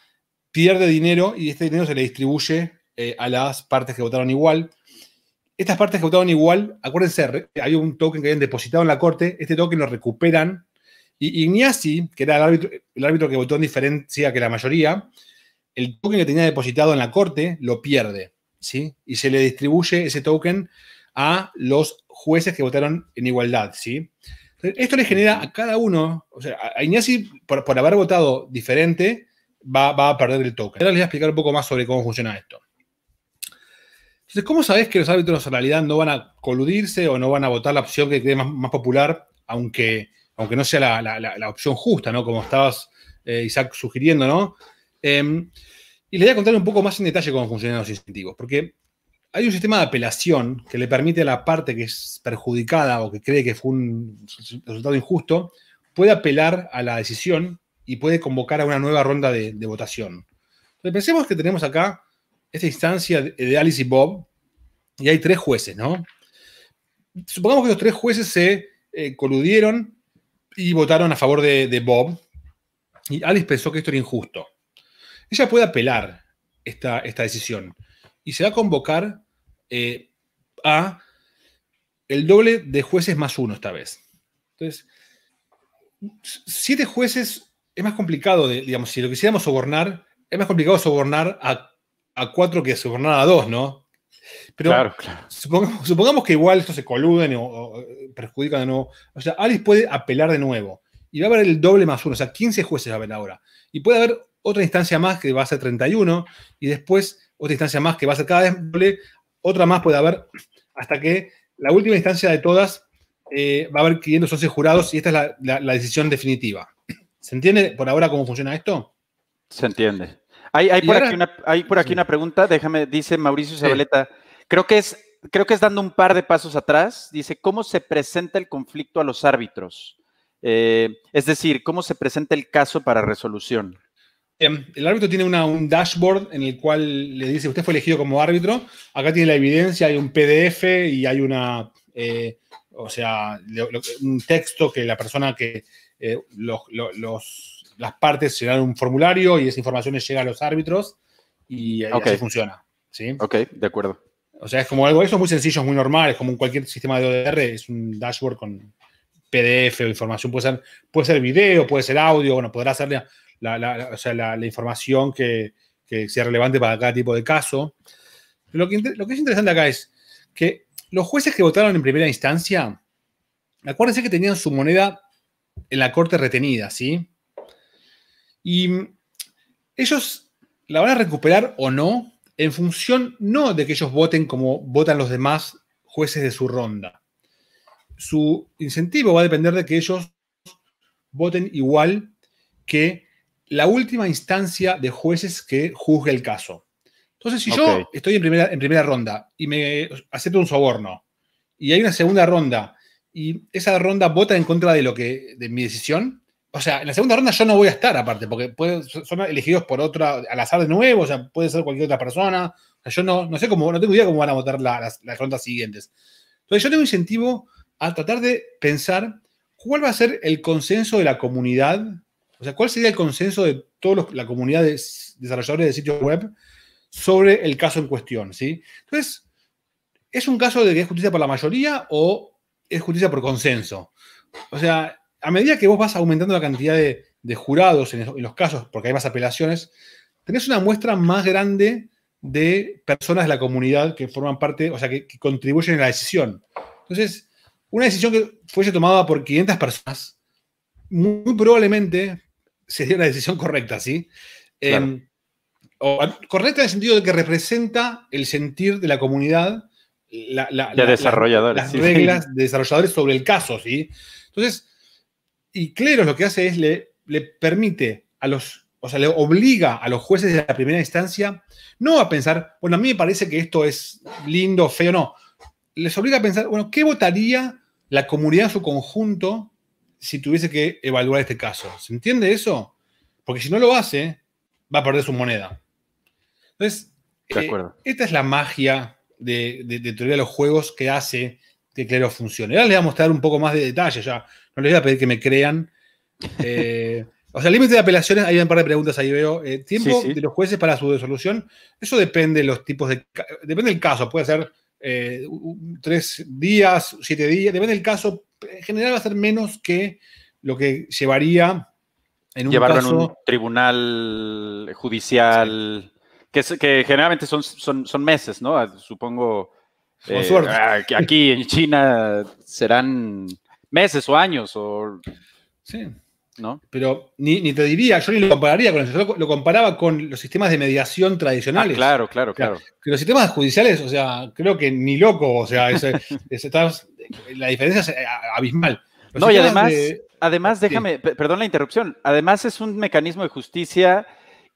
pierde dinero y este dinero se le distribuye eh, a las partes que votaron igual. Estas partes que votaron igual, acuérdense, hay un token que habían depositado en la corte, este token lo recuperan y Ignacy, que era el árbitro, el árbitro que votó en diferencia que la mayoría, el token que tenía depositado en la corte lo pierde, ¿sí? Y se le distribuye ese token a los jueces que votaron en igualdad, ¿sí? Esto le genera a cada uno, o sea, a Ignacy, por, haber votado diferente, va, a perder el toque. Ahora les voy a explicar un poco más sobre cómo funciona esto. Entonces, ¿cómo sabes que los árbitros en realidad no van a coludirse o no van a votar la opción que cree más, popular, aunque, aunque no sea la, opción justa, ¿no? Como estabas, eh, Isaac, sugiriendo, ¿no? Em, y les voy a contar un poco más en detalle cómo funcionan los incentivos, porque hay un sistema de apelación que le permite a la parte que es perjudicada o que cree que fue un resultado injusto, puede apelar a la decisión y puede convocar a una nueva ronda de, votación. Entonces, pensemos que tenemos acá esta instancia de, Alice y Bob, y hay tres jueces, ¿no? Supongamos que los tres jueces se eh, coludieron y votaron a favor de, Bob, y Alice pensó que esto era injusto. Ella puede apelar esta, esta decisión y se va a convocar eh, a el doble de jueces más uno esta vez. Entonces, siete jueces es más complicado, digamos, si lo quisiéramos sobornar, es más complicado sobornar a, a cuatro que sobornar a dos, ¿no? Pero Supongamos, que igual esto se coluden o, perjudican de nuevo. O sea, Alice puede apelar de nuevo y va a haber el doble más uno, o sea, 15 jueces va a haber ahora. Y puede haber otra instancia más que va a ser 31 y después otra instancia más que va a ser cada vez doble otra más puede haber, hasta que la última instancia de todas eh, va a haber 500 socios jurados y esta es la, decisión definitiva. ¿Se entiende por ahora cómo funciona esto? Se entiende. Hay, por, aquí una, pregunta, déjame, dice Mauricio Cebaleta. Creo que es creo que es dando un par de pasos atrás, dice, ¿cómo se presenta el conflicto a los árbitros? Eh, es decir, ¿cómo se presenta el caso para resolución? Em, el árbitro tiene un dashboard en el cual le dice, usted fue elegido como árbitro, acá tiene la evidencia, hay un PDF y hay una, eh, o sea, un texto que la persona que eh, las partes llenan un formulario y esa información llega a los árbitros y así funciona. ¿sí? Ok, de acuerdo. O sea, es como algo, eso es muy sencillo, es muy normal, es como cualquier sistema de ODR, es un dashboard con PDF o información, puede ser, puede ser video, puede ser audio, bueno, podrá hacerle la, o sea, la, información que, sea relevante para cada tipo de caso. lo que, lo que es interesante acá es que los jueces que votaron en primera instancia, acuérdense que tenían su moneda en la corte retenida, ¿sí? Y ellos la van a recuperar o no en función no de que ellos voten como votan los demás jueces de su ronda. Su incentivo va a depender de que ellos voten igual que la última instancia de jueces que juzgue el caso. Entonces, si yo estoy en primera, en primera ronda y me acepto un soborno y hay una segunda ronda y esa ronda vota en contra de lo que de mi decisión, o sea, en la segunda ronda yo no voy a estar aparte, porque son elegidos por otra, al azar de nuevo, o sea, puede ser cualquier otra persona. yo no, no sé cómo, no tengo idea cómo van a votar las, las rondas siguientes. Entonces, yo tengo incentivo a tratar de pensar cuál va a ser el consenso de la comunidad o sea, ¿cuál sería el consenso de toda la comunidad de desarrolladores de sitios web sobre el caso en cuestión? ¿sí? Entonces, ¿es un caso de que es justicia por la mayoría o es justicia por consenso? O sea, a medida que vos vas aumentando la cantidad de, jurados en, los casos, porque hay más apelaciones, tenés una muestra más grande de personas de la comunidad que forman parte, o sea, que, contribuyen en la decisión. Entonces, una decisión que fuese tomada por 500 personas, muy probablemente sería una decisión correcta, ¿sí? Em, correcta en el sentido de que representa el sentir de la comunidad, las reglas de desarrolladores sobre el caso, ¿sí? Entonces, y Cleros lo que hace es le, le permite a los, o sea, le obliga a los jueces de la primera instancia no a pensar, bueno, a mí me parece que esto es lindo, feo, no. Les obliga a pensar, bueno, ¿qué votaría la comunidad en su conjunto si tuviese que evaluar este caso. ¿Se entiende eso? Porque si no lo hace, va a perder su moneda. Entonces, eh, esta es la magia de, teoría de los juegos que hace que Clero funcione. Ahora les voy a mostrar un poco más de detalle ya. No les voy a pedir que me crean. Eh, o sea, límite de apelaciones, hay un par de preguntas ahí veo. Eh, tiempo de los jueces para su resolución, eso depende de los tipos de... Depende del caso, puede ser tres días, siete días, depende del caso, en general va a ser menos que lo que llevaría en un Llevarlo en un tribunal judicial, que, generalmente son, meses, ¿no? Supongo. Con eh, suerte. Ah, aquí en China serán meses o años Sí. ¿No? Pero ni, te diría, yo ni lo compararía con yo lo, comparaba con los sistemas de mediación tradicionales. Ah, claro, claro, claro. que los sistemas judiciales, o sea, creo que ni loco, o sea, ese... estás la diferencia es eh, abismal. no, y además, además ah, déjame, perdón la interrupción, además es un mecanismo de justicia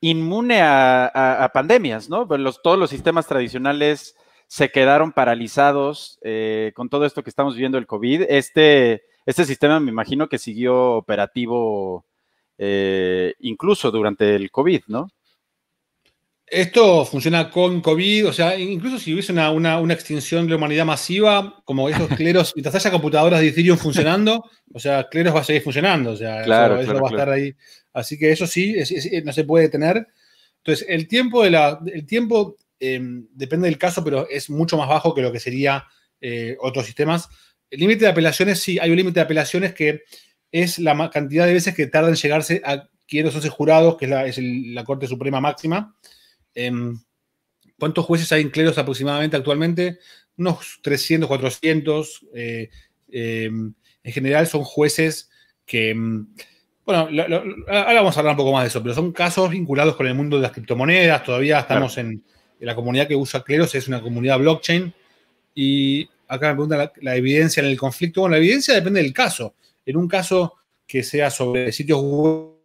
inmune a, pandemias, ¿no? todos los sistemas tradicionales se quedaron paralizados eh, con todo esto que estamos viviendo el COVID. Este, este sistema me imagino que siguió operativo eh, incluso durante el COVID, ¿no? Esto funciona con COVID, o sea, incluso si hubiese una, extinción de la humanidad masiva, como esos cleros, mientras haya computadoras de Ethereum funcionando, o sea, cleros va a seguir funcionando, o sea, eso, va a estar ahí. Así que eso sí, eh, no se puede detener. Entonces, el tiempo, de la, tiempo em, depende del caso, pero es mucho más bajo que lo que sería eh, otros sistemas. El límite de apelaciones, sí, hay un límite de apelaciones que es la cantidad de veces que tarda en llegarse a quienes los jurados, que es la Corte Suprema máxima. Em, ¿Cuántos jueces hay en cleros aproximadamente actualmente? Unos 300, 400. Eh, em, en general son jueces que, em, bueno, ahora vamos a hablar un poco más de eso, pero son casos vinculados con el mundo de las criptomonedas. Todavía estamos en, la comunidad que usa cleros, es una comunidad blockchain. Y acá me preguntan la, la evidencia en el conflicto. Bueno, la evidencia depende del caso. En un caso que sea sobre sitios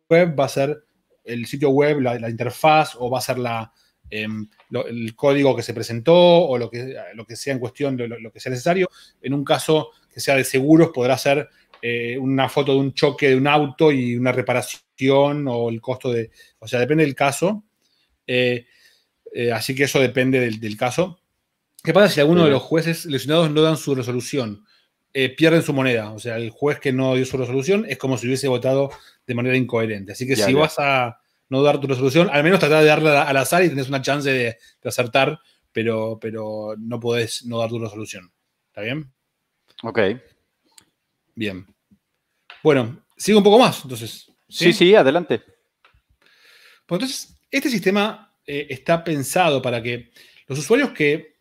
web va a ser el sitio web, la, interfaz o va a ser la, em, el código que se presentó o lo que, lo que sea en cuestión, de lo, que sea necesario. En un caso que sea de seguros, podrá ser eh, una foto de un choque de un auto y una reparación o el costo de... O sea, depende del caso. Eh, eh, así que eso depende del, del, caso. ¿Qué pasa si alguno de los jueces lesionados no dan su resolución? Eh, pierden su moneda. O sea, el juez que no dio su resolución es como si hubiese votado de manera incoherente. Así que si vas a no dar tu resolución, al menos tratar de darla al azar y tenés una chance de, acertar, pero, pero no podés no dar tu resolución. ¿Está bien? Ok. Bien. Bueno, sigo un poco más, entonces. Sí, sí, adelante. entonces, este sistema eh, está pensado para que los usuarios que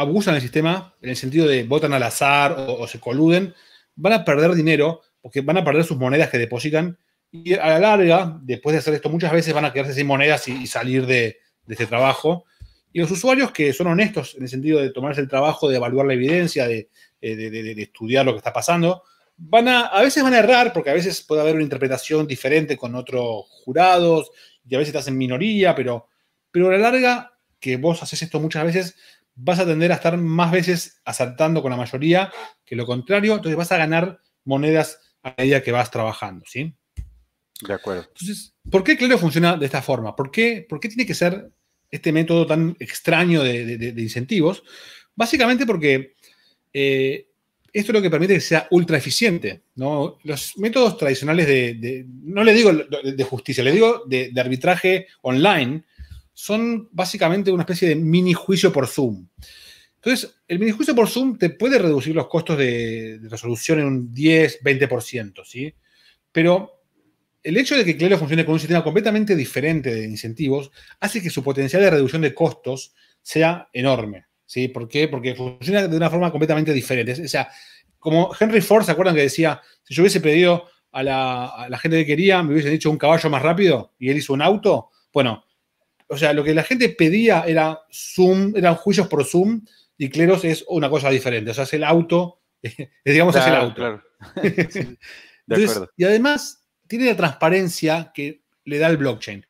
abusan el sistema en el sentido de votan al azar o, se coluden, van a perder dinero porque van a perder sus monedas que depositan y a la larga, después de hacer esto muchas veces, van a quedarse sin monedas y, salir de, este trabajo. Y los usuarios que son honestos en el sentido de tomarse el trabajo, de evaluar la evidencia, eh, de, estudiar lo que está pasando, van a, a veces van a errar, porque a veces puede haber una interpretación diferente con otros jurados, y a veces estás en minoría, pero, pero a la larga, que vos haces esto muchas veces, vas a tender a estar más veces acertando con la mayoría que lo contrario, entonces vas a ganar monedas a medida que vas trabajando, ¿sí? De acuerdo. Entonces, ¿por qué Clero funciona de esta forma? ¿Por qué, tiene que ser este método tan extraño de, incentivos? Básicamente porque eh, esto es lo que permite que sea ultra eficiente. ¿no? Los métodos tradicionales de, no le digo de justicia, le digo de, de arbitraje online, son básicamente una especie de mini juicio por Zoom. Entonces, el mini juicio por Zoom te puede reducir los costos de, resolución en un 10, 20%, ¿sí? Pero el hecho de que Clelo funcione con un sistema completamente diferente de incentivos hace que su potencial de reducción de costos sea enorme. ¿sí? ¿Por qué? Porque funciona de una forma completamente diferente. O sea, como Henry Ford, ¿se acuerdan que decía, si yo hubiese pedido a la, a la gente que quería, me hubiesen dicho un caballo más rápido y él hizo un auto? Bueno, o sea, lo que la gente pedía era Zoom, eran juicios por Zoom y Cleros es una cosa diferente. O sea, es el auto, digamos, es el auto. Y además tiene la transparencia que le da el blockchain.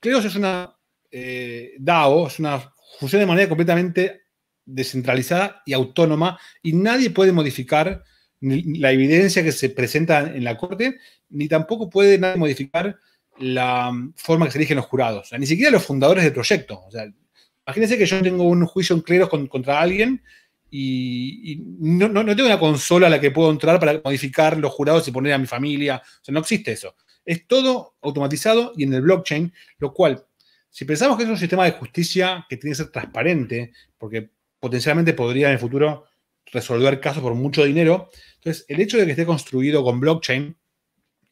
Cleros es una eh, DAO, es una función de manera completamente descentralizada y autónoma y nadie puede modificar la evidencia que se presenta en la corte, ni tampoco puede nadie modificar la mm, forma que se eligen los jurados, ni siquiera los fundadores del proyecto. imagínense que yo tengo un juicio en cleros contra alguien y, no, no, tengo una consola a la que puedo entrar para modificar los jurados y poner a mi familia. O sea, no existe eso. Es todo automatizado y en el blockchain, lo cual, si pensamos que es un sistema de justicia que tiene que ser transparente, porque potencialmente podría en el futuro resolver casos por mucho dinero, entonces el hecho de que esté construido con blockchain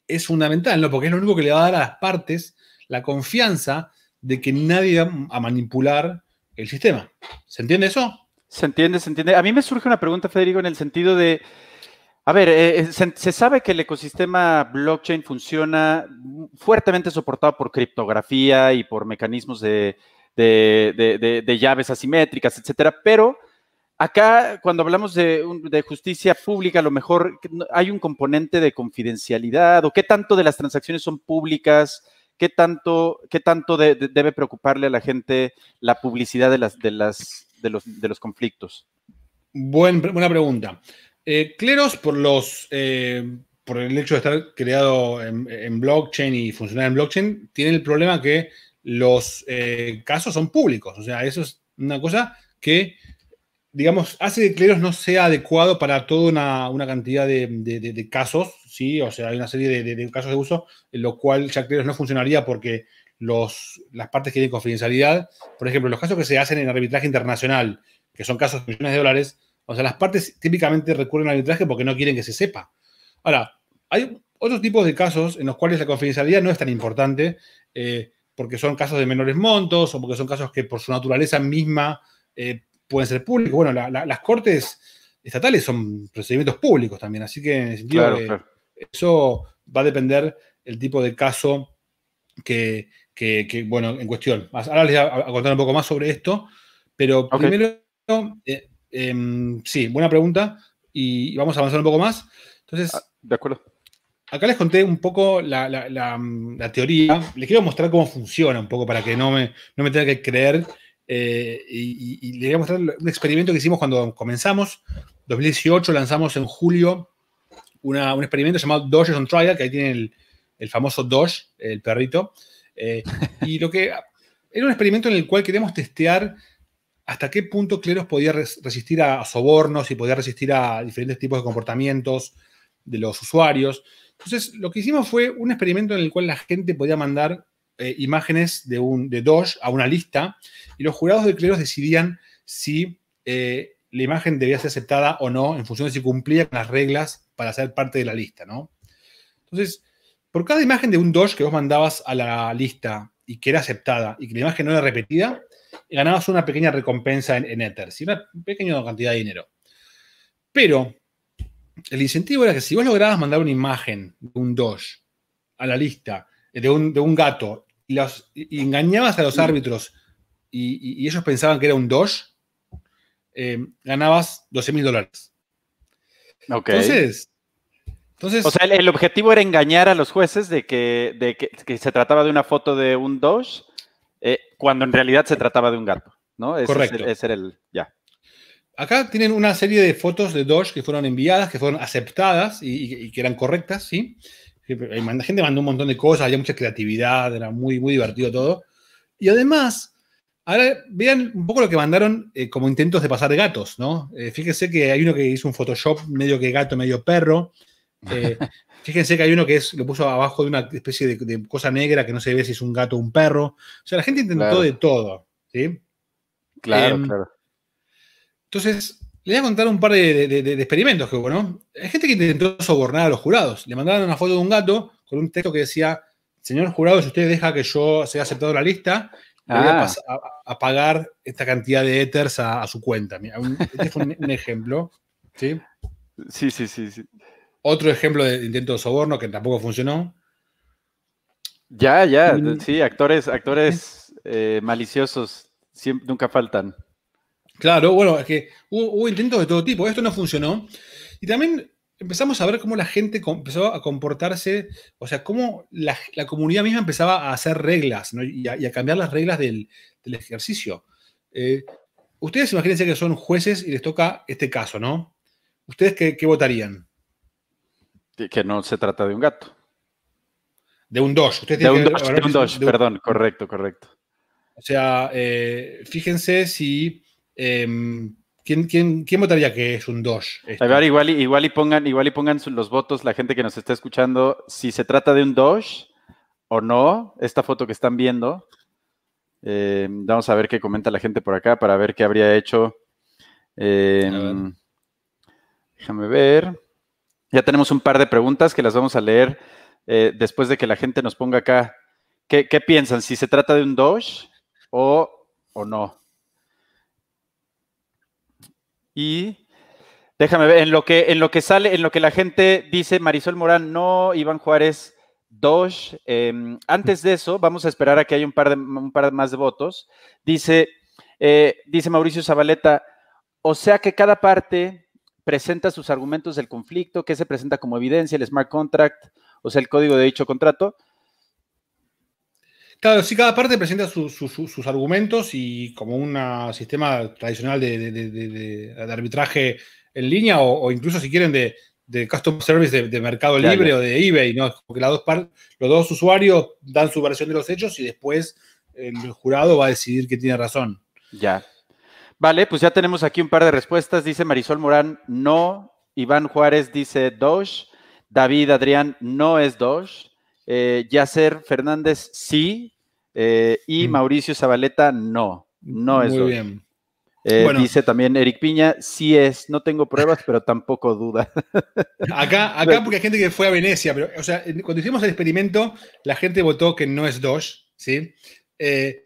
es fundamental, ¿no? Porque es lo único que le va a dar a las partes la confianza de que nadie va a manipular el sistema. ¿Se entiende eso? Se entiende, se entiende. A mí me surge una pregunta, Federico, en el sentido de, a ver, eh, eh, se, sabe que el ecosistema blockchain funciona fuertemente soportado por criptografía y por mecanismos de, de llaves asimétricas, etcétera, pero Acá, cuando hablamos de, justicia pública, a lo mejor hay un componente de confidencialidad o qué tanto de las transacciones son públicas, qué tanto, qué tanto debe preocuparle a la gente la publicidad de, las, de, las, de, los, conflictos. buena pregunta. Cleros, eh, por, los, eh, por el hecho de estar creado en, blockchain y funcionar en blockchain, tiene el problema que los eh, casos son públicos. O sea, eso es una cosa que digamos, hace que Cleros no sea adecuado para toda una, cantidad de, casos, ¿sí? O sea, hay una serie de, casos de uso en lo cual ya Cleros no funcionaría porque los, las partes que tienen confidencialidad, por ejemplo, los casos que se hacen en arbitraje internacional, que son casos de millones de dólares, o sea, las partes típicamente recurren al arbitraje porque no quieren que se sepa. Ahora, hay otros tipos de casos en los cuales la confidencialidad no es tan importante, eh, porque son casos de menores montos o porque son casos que por su naturaleza misma eh, pueden ser públicos. Bueno, las cortes estatales son procedimientos públicos también, así que en el sentido de, eso va a depender el tipo de caso que, bueno, en cuestión. Ahora les voy a, contar un poco más sobre esto, pero primero, eh, em, sí, buena pregunta y vamos a avanzar un poco más. Entonces, ah, de acuerdo. Acá les conté un poco la, teoría. Les quiero mostrar cómo funciona un poco para que no me, no me tenga que creer eh, y, le voy a mostrar un experimento que hicimos cuando comenzamos. 2018 lanzamos en julio un experimento llamado Doge on Trial, que ahí tiene el, famoso Dodge, el perrito. Eh, y lo que era un experimento en el cual queríamos testear hasta qué punto Cleros podía resistir a, a sobornos y podía resistir a diferentes tipos de comportamientos de los usuarios. Entonces, lo que hicimos fue un experimento en el cual la gente podía mandar eh, imágenes de, un, de Doge a una lista y los jurados de cleros decidían si eh, la imagen debía ser aceptada o no en función de si cumplían las reglas para ser parte de la lista, ¿no? Entonces, por cada imagen de un Doge que vos mandabas a la lista y que era aceptada y que la imagen no era repetida, ganabas una pequeña recompensa en, en Ether, una pequeña cantidad de dinero. Pero el incentivo era que si vos lograbas mandar una imagen de un Doge a la lista de un, gato y, los, engañabas a los árbitros y, ellos pensaban que era un Doge, eh, ganabas 12 mil dólares. Okay. Entonces, o sea, el, objetivo era engañar a los jueces de que, se trataba de una foto de un Doge, eh, cuando en realidad se trataba de un gato, ¿no? correcto. Es el, ya. Acá tienen una serie de fotos de Doge que fueron enviadas, que fueron aceptadas y que eran correctas, ¿sí? Eh, la gente mandó un montón de cosas, había mucha creatividad, era muy, muy divertido todo. Y además, ahora vean un poco lo que mandaron eh, como intentos de pasar gatos, ¿no? Eh, fíjense que hay uno que hizo un Photoshop medio que gato, medio perro. fíjense que hay uno que es, lo puso abajo de una especie de, cosa negra que no se ve si es un gato o un perro. O sea, la gente intentó de todo, ¿sí? Claro, em, claro. Entonces, le voy a contar un par de, experimentos que hubo, Hay gente que intentó sobornar a los jurados. Le mandaron una foto de un gato con un texto que decía, señor jurado, si usted deja que yo sea aceptado la lista, voy a ah. a, a, pagar esta cantidad de ethers a, su cuenta. este fue un, ejemplo. ¿sí? ¿sí? Sí, sí, Otro ejemplo de intento de soborno que tampoco funcionó. Ya, ya, sí, actores, actores ¿Eh? Eh, maliciosos nunca faltan. Claro, bueno, es que hubo, intentos de todo tipo, esto no funcionó. Y también empezamos a ver cómo la gente empezó a comportarse, o sea, cómo la, comunidad misma empezaba a hacer reglas y, a, cambiar las reglas del, ejercicio. Eh, ustedes imagínense que son jueces y les toca este caso, ¿no? ¿Ustedes qué, votarían? Que no se trata de un gato. De un dos. de, un perdón, correcto, correcto. O sea, eh, fíjense si Em, quién, ¿Quién, votaría que es un 2? A ver, igual, igual, y pongan, igual y pongan los votos la gente que nos está escuchando, si se trata de un 2 o no, esta foto que están viendo. Em, vamos a ver qué comenta la gente por acá para ver qué habría hecho. Em, déjame ver. Ya tenemos un par de preguntas que las vamos a leer eh, después de que la gente nos ponga acá. ¿Qué, piensan? ¿Si se trata de un Doge o, o no? Y déjame ver, en lo que, en lo que sale, en lo que la gente dice, Marisol Morán, no, Iván Juárez, Dosh. Em, antes de eso, vamos a esperar a que haya un par, de, un par más de votos. Dice, eh, dice Mauricio Zabaleta, o sea que cada parte presenta sus argumentos del conflicto, que se presenta como evidencia, el smart contract, o sea, el código de dicho contrato, Claro, sí, cada parte presenta sus argumentos y como un sistema tradicional de, arbitraje en línea o, incluso, si quieren, de, custom service de, Mercado Libre o de eBay, ¿no? Porque dos los dos usuarios dan su versión de los hechos y después el jurado va a decidir que tiene razón. Ya. Vale, pues ya tenemos aquí un par de respuestas. Dice Marisol Morán, no. Iván Juárez dice dos. David Adrián, no es dos. Eh, Yacer Fernández, sí. Eh, y mm. Mauricio Zabaleta, no, no es Muy Bien. Eh, dice también Eric Piña, sí es, no tengo pruebas, pero tampoco duda. acá, porque hay gente que fue a Venecia, pero, o sea, cuando hicimos el experimento, la gente votó que no es dos, ¿sí? Eh,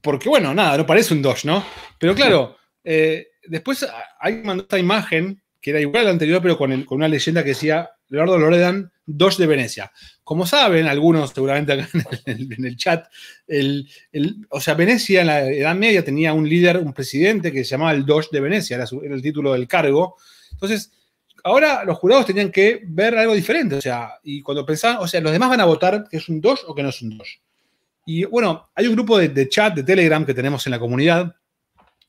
porque, bueno, nada, no parece un dos, ¿no? Pero claro, después alguien ah, mandó esta imagen, que era igual a la anterior, pero con, con una leyenda que decía Leonardo Loredan, dos de Venecia. Como saben, algunos seguramente en el, chat, o sea, Venecia en la Edad Media tenía un líder, un presidente que se llamaba el Doge de Venecia, era, el título del cargo. Entonces, ahora los jurados tenían que ver algo diferente, o sea, y cuando pensaban, o sea, los demás van a votar que es un Doge o que no es un Doge. Y bueno, hay un grupo de, de chat, de Telegram que tenemos en la comunidad,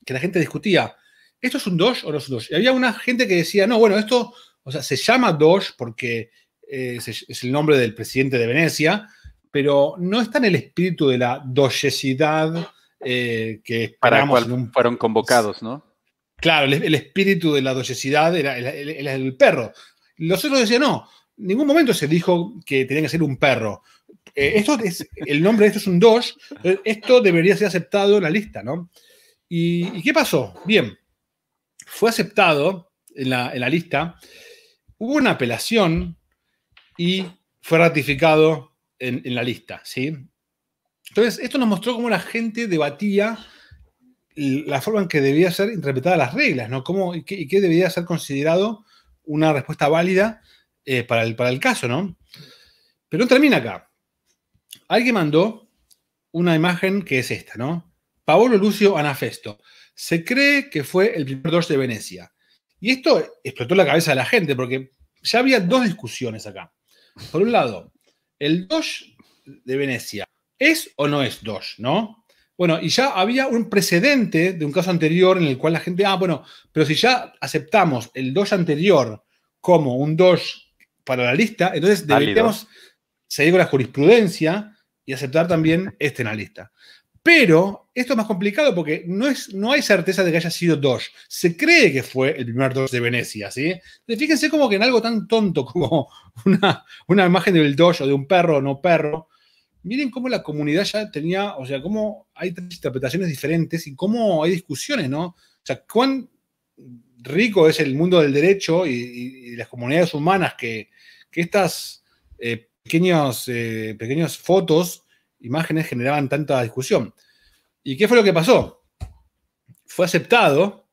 que la gente discutía, ¿esto es un Doge o no es un Doge? Y había una gente que decía, no, bueno, esto o sea, se llama Doge porque eh, es, el nombre del presidente de Venecia, pero no está en el espíritu de la dogesidad eh, que esperamos. Para cual fueron convocados, ¿no? Claro, el, espíritu de la Dogecidad era el, perro. Los otros decían, no, en ningún momento se dijo que tenía que ser un perro. Eh, esto es, el nombre de esto es un Doge, esto debería ser aceptado en la lista, ¿no? ¿Y, qué pasó? Bien, fue aceptado en la, en la lista Hubo una apelación y fue ratificado en, la lista, ¿sí? Entonces, esto nos mostró cómo la gente debatía la forma en que debía ser interpretadas las reglas, ¿no? y, qué, debía ser considerado una respuesta válida eh, para, el, para el caso, ¿no? Pero no termina acá. Alguien mandó una imagen que es esta, ¿no? Paolo Lucio Anafesto. Se cree que fue el primer dos de Venecia. Y esto explotó la cabeza de la gente, porque ya había dos discusiones acá. Por un lado, el Doge de Venecia, ¿es o no es Doge, no? Bueno, y ya había un precedente de un caso anterior en el cual la gente, ah, bueno, pero si ya aceptamos el Doge anterior como un Doge para la lista, entonces deberíamos seguir con la jurisprudencia y aceptar también este en la lista. Pero esto es más complicado porque no, es, no hay certeza de que haya sido Doge. Se cree que fue el primer Doge de Venecia, ¿sí? Fíjense como que en algo tan tonto como una, imagen del Doge o de un perro o no perro, miren cómo la comunidad ya tenía, o sea, cómo hay tres interpretaciones diferentes y cómo hay discusiones, ¿no? O sea, cuán rico es el mundo del derecho y, las comunidades humanas que, estas eh, eh, pequeñas fotos imágenes generaban tanta discusión. ¿Y qué fue lo que pasó? Fue aceptado,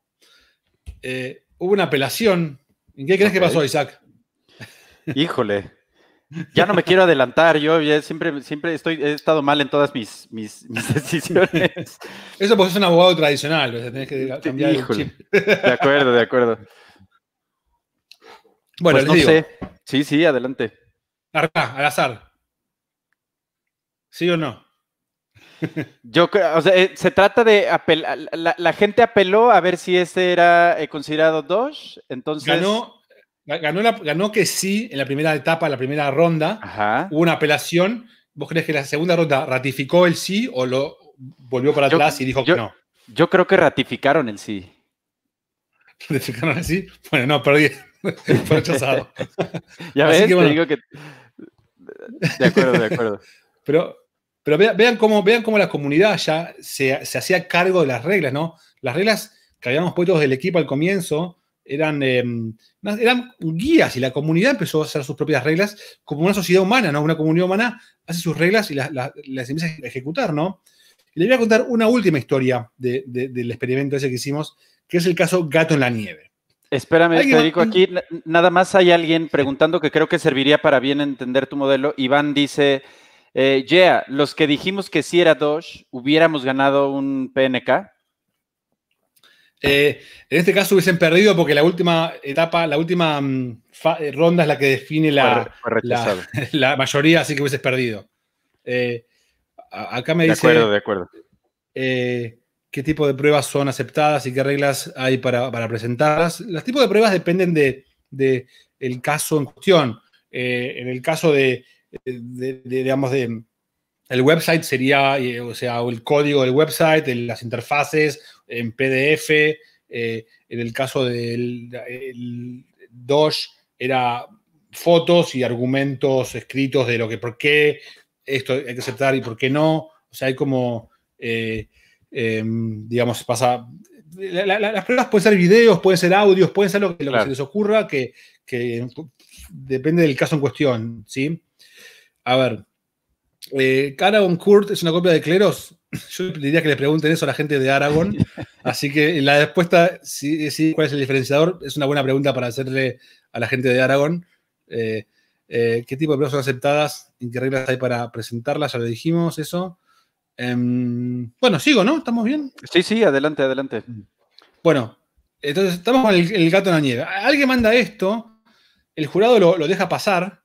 eh, hubo una apelación. ¿En qué crees que pasó, Isaac? Híjole, ya no me quiero adelantar, yo siempre, siempre estoy, he estado mal en todas mis, decisiones. Eso pues es un abogado tradicional, tenés que cambiar De acuerdo, de acuerdo. Bueno, pues Sí, sí, adelante. Arca, al azar. ¿Sí o no? Yo creo, o sea, eh, se trata de la, gente apeló a ver si ese era eh, considerado dos. entonces... Ganó, ganó, que sí en la primera etapa, en la primera ronda, Ajá. hubo una apelación. ¿Vos crees que la segunda ronda ratificó el sí o lo volvió para atrás y dijo que no? Yo creo que ratificaron el sí. ¿Ratificaron el sí? Bueno, no, perdí. Fue rechazado. ya ves, que, te digo que... De acuerdo, de acuerdo. Pero pero vean, cómo, la comunidad ya se, hacía cargo de las reglas, ¿no? Las reglas que habíamos puesto del equipo al comienzo eran, em, eran guías y la comunidad empezó a hacer sus propias reglas como una sociedad humana, ¿no? Una comunidad humana hace sus reglas y las, empieza a ejecutar, ¿no? Y les voy a contar una última historia del experimento ese que hicimos, que es el caso Gato en la Nieve. Espérame, Federico, aquí nada más hay alguien preguntando que creo que serviría para bien entender tu modelo. Iván dice... Eh, los que dijimos que si era Doge, hubiéramos ganado un PNK. Eh, en este caso hubiesen perdido porque la última etapa, la última mm, eh, ronda es la que define la, mayoría, así que hubieses perdido. Eh, acá me dice. De acuerdo, de acuerdo. ¿Qué tipo de pruebas son aceptadas y qué reglas hay para, presentarlas? Los tipos de pruebas dependen del caso en cuestión. en el caso de eh, digamos, el website sería, eh, o sea, el código del website, las interfaces en PDF, eh, en el caso del el era fotos y argumentos escritos de lo que, por qué esto hay que aceptar y por qué no. O sea, hay como, em, digamos, pasa... las pruebas pueden ser videos, pueden ser audios, pueden ser lo que, se les ocurra, que, que depende del caso en cuestión, ¿sí? A ver, eh, Caragon Kurt es una copia de Cleros. Yo diría que le pregunten eso a la gente de Aragón. Así que la respuesta, sí, cuál es el diferenciador, es una buena pregunta para hacerle a la gente de Aragón. Eh, eh, ¿Qué tipo de pruebas son aceptadas y qué reglas hay para presentarlas? Ya lo dijimos, eso. Em, bueno, sigo, ¿no? ¿Estamos bien? Sí, sí, adelante, adelante. Bueno, entonces estamos con el, gato en la nieve. Alguien manda esto, el jurado lo, lo deja pasar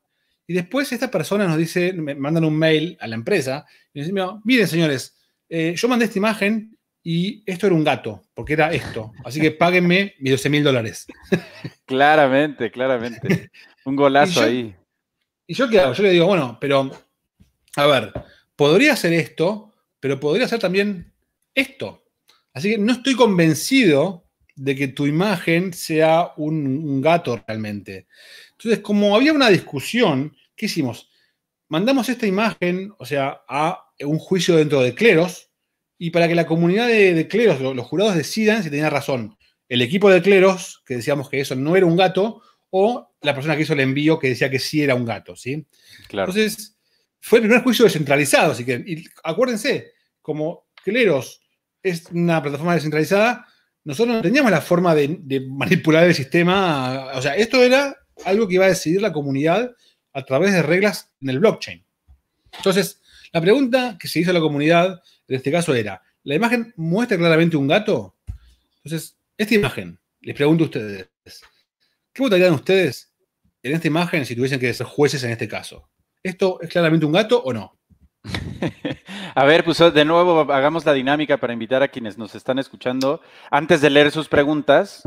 y después esta persona nos dice, me mandan un mail a la empresa y nos miren señores, eh, yo mandé esta imagen y esto era un gato, porque era esto. Así que páguenme mis 12 mil dólares. claramente, claramente. Un golazo ahí. ¿Y yo qué Yo le digo, bueno, pero, a ver, podría ser esto, pero podría ser también esto. Así que no estoy convencido de que tu imagen sea un, un gato realmente. Entonces, como había una discusión, ¿qué hicimos? Mandamos esta imagen, o sea, a un juicio dentro de cleros, y para que la comunidad de, cleros, los, jurados decidan si tenía razón el equipo de cleros, que decíamos que eso no era un gato, o la persona que hizo el envío que decía que sí era un gato, ¿sí? Claro. Entonces, fue el primer juicio descentralizado, así que, acuérdense, como cleros es una plataforma descentralizada, nosotros no teníamos la forma de manipular el sistema. O sea, esto era algo que iba a decidir la comunidad a través de reglas en el blockchain. Entonces, la pregunta que se hizo a la comunidad en este caso era, ¿la imagen muestra claramente un gato? Entonces, esta imagen, les pregunto a ustedes, ¿qué votarían ustedes en esta imagen si tuviesen que ser jueces en este caso? ¿Esto es claramente un gato o no? A ver, pues de nuevo hagamos la dinámica para invitar a quienes nos están escuchando. Antes de leer sus preguntas,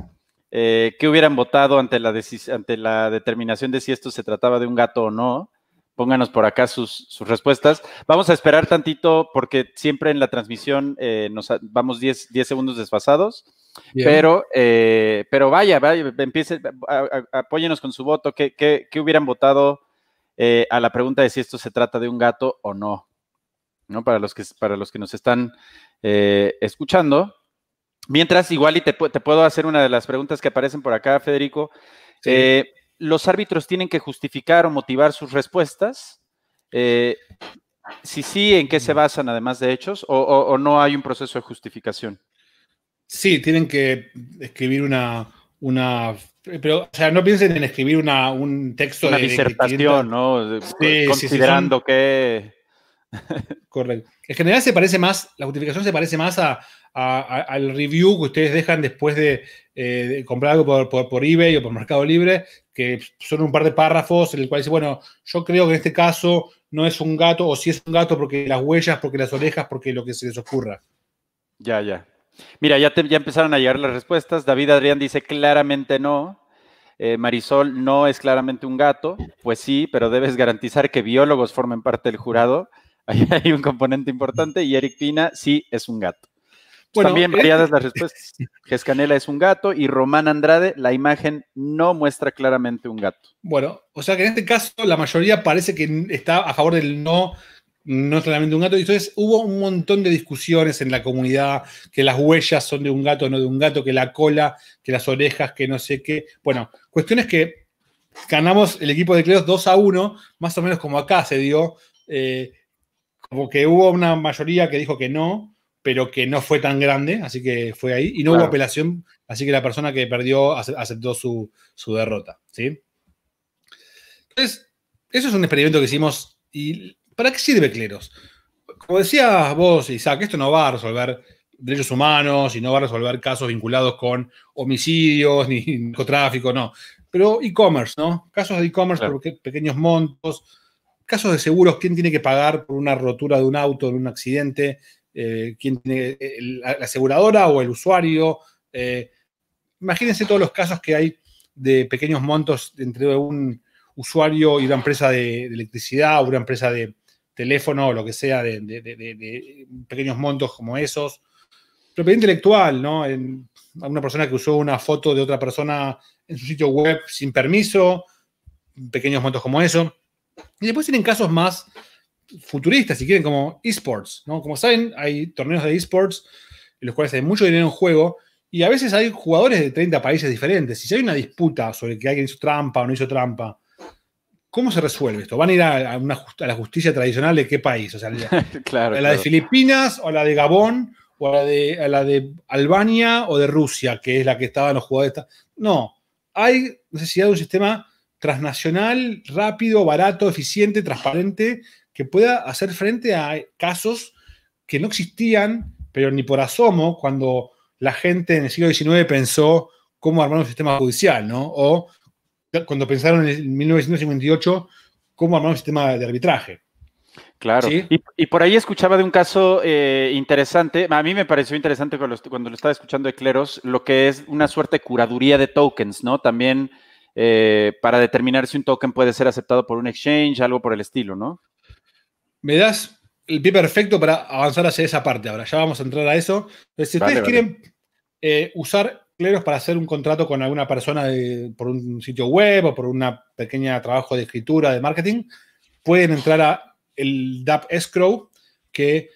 eh, qué hubieran votado ante la, determinación de si esto se trataba de un gato o no. Pónganos por acá sus, respuestas. Vamos a esperar tantito porque siempre en la transmisión eh, nos vamos 10, segundos desfasados. Pero, eh, pero vaya, vaya, apóyenos con su voto. ¿Qué, hubieran votado a la pregunta de si esto se trata de un gato o no? ¿No? Para los que, para los que nos están escuchando. Mientras, igual y te, puedo hacer una de las preguntas que aparecen por acá, Federico. Eh, ¿Los árbitros tienen que justificar o motivar sus respuestas? Eh, si sí, ¿en qué se basan además de hechos? ¿O, no hay un proceso de justificación? Sí, tienen que escribir una, una pero, o sea, no piensen en escribir un texto. Una de, disertación, ¿no? considerando que. Correcto. En general se parece más, la justificación se parece más a, al review que ustedes dejan después de, eh, comprar algo por, por, eBay o por Mercado Libre, que son un par de párrafos en el cual dice, bueno, yo creo que en este caso no es un gato, o si es un gato porque las huellas, porque las orejas, porque lo que se les ocurra. Ya, ya. Mira, ya, ya empezaron a llegar las respuestas. David Adrián dice claramente no. Eh, Marisol no es claramente un gato. Pues sí, pero debes garantizar que biólogos formen parte del jurado. hay un componente importante y Eric Pina sí es un gato. Pues bueno, También eh, variadas las eh, respuestas. Gescanela es un gato y Román Andrade, la imagen no muestra claramente un gato. Bueno, o sea que en este caso la mayoría parece que está a favor del no, no claramente un gato. Y entonces hubo un montón de discusiones en la comunidad, que las huellas son de un gato, o no de un gato, que la cola, que las orejas, que no sé qué. Bueno, cuestiones que ganamos el equipo de Cleos 2 a 1, más o menos como acá se dio. Eh, porque hubo una mayoría que dijo que no, pero que no fue tan grande, así que fue ahí. Y no hubo apelación, así que la persona que perdió aceptó su, derrota. ¿sí? Entonces, eso es un experimento que hicimos. ¿Y para qué sirve Cleros? Como decías vos, Isaac, esto no va a resolver derechos humanos y no va a resolver casos vinculados con homicidios ni narcotráfico, no. Pero e-commerce, ¿no? Casos de e-commerce por pequeños montos, Casos de seguros, ¿quién tiene que pagar por una rotura de un auto, de un accidente? Eh, ¿Quién tiene, eh, la aseguradora o el usuario? Eh, imagínense todos los casos que hay de pequeños montos entre un usuario y una empresa de, electricidad o una empresa de teléfono o lo que sea, de, pequeños montos como esos. Propiedad intelectual, ¿no? En, una persona que usó una foto de otra persona en su sitio web sin permiso, pequeños montos como eso. Y después tienen casos más futuristas, si quieren, como esports. ¿no? Como saben, hay torneos de esports en los cuales hay mucho dinero en juego y a veces hay jugadores de 30 países diferentes. si hay una disputa sobre que alguien hizo trampa o no hizo trampa, ¿cómo se resuelve esto? ¿Van a ir a, una la justicia tradicional de qué país? O sea, la de Filipinas o la de Gabón o la de, a la de Albania o de Rusia, que es la que estaban los jugadores? No, hay necesidad de un sistema transnacional, rápido, barato, eficiente, transparente, que pueda hacer frente a casos que no existían, pero ni por asomo, cuando la gente en el siglo XIX pensó cómo armar un sistema judicial, ¿no? O cuando pensaron en 1958 cómo armar un sistema de arbitraje. Claro. Y, por ahí escuchaba de un caso eh, interesante. A mí me pareció interesante cuando lo, cuando lo, estaba escuchando de Cleros, lo que es una suerte de curaduría de tokens, ¿no? También eh, para determinar si un token puede ser aceptado por un exchange, algo por el estilo, ¿no? Me das el pie perfecto para avanzar hacia esa parte ahora. Ya vamos a entrar a eso. si ustedes quieren eh, usar Cleros para hacer un contrato con alguna persona por un sitio web o por un pequeño trabajo de escritura, de marketing, pueden entrar a el DAP Escrow, que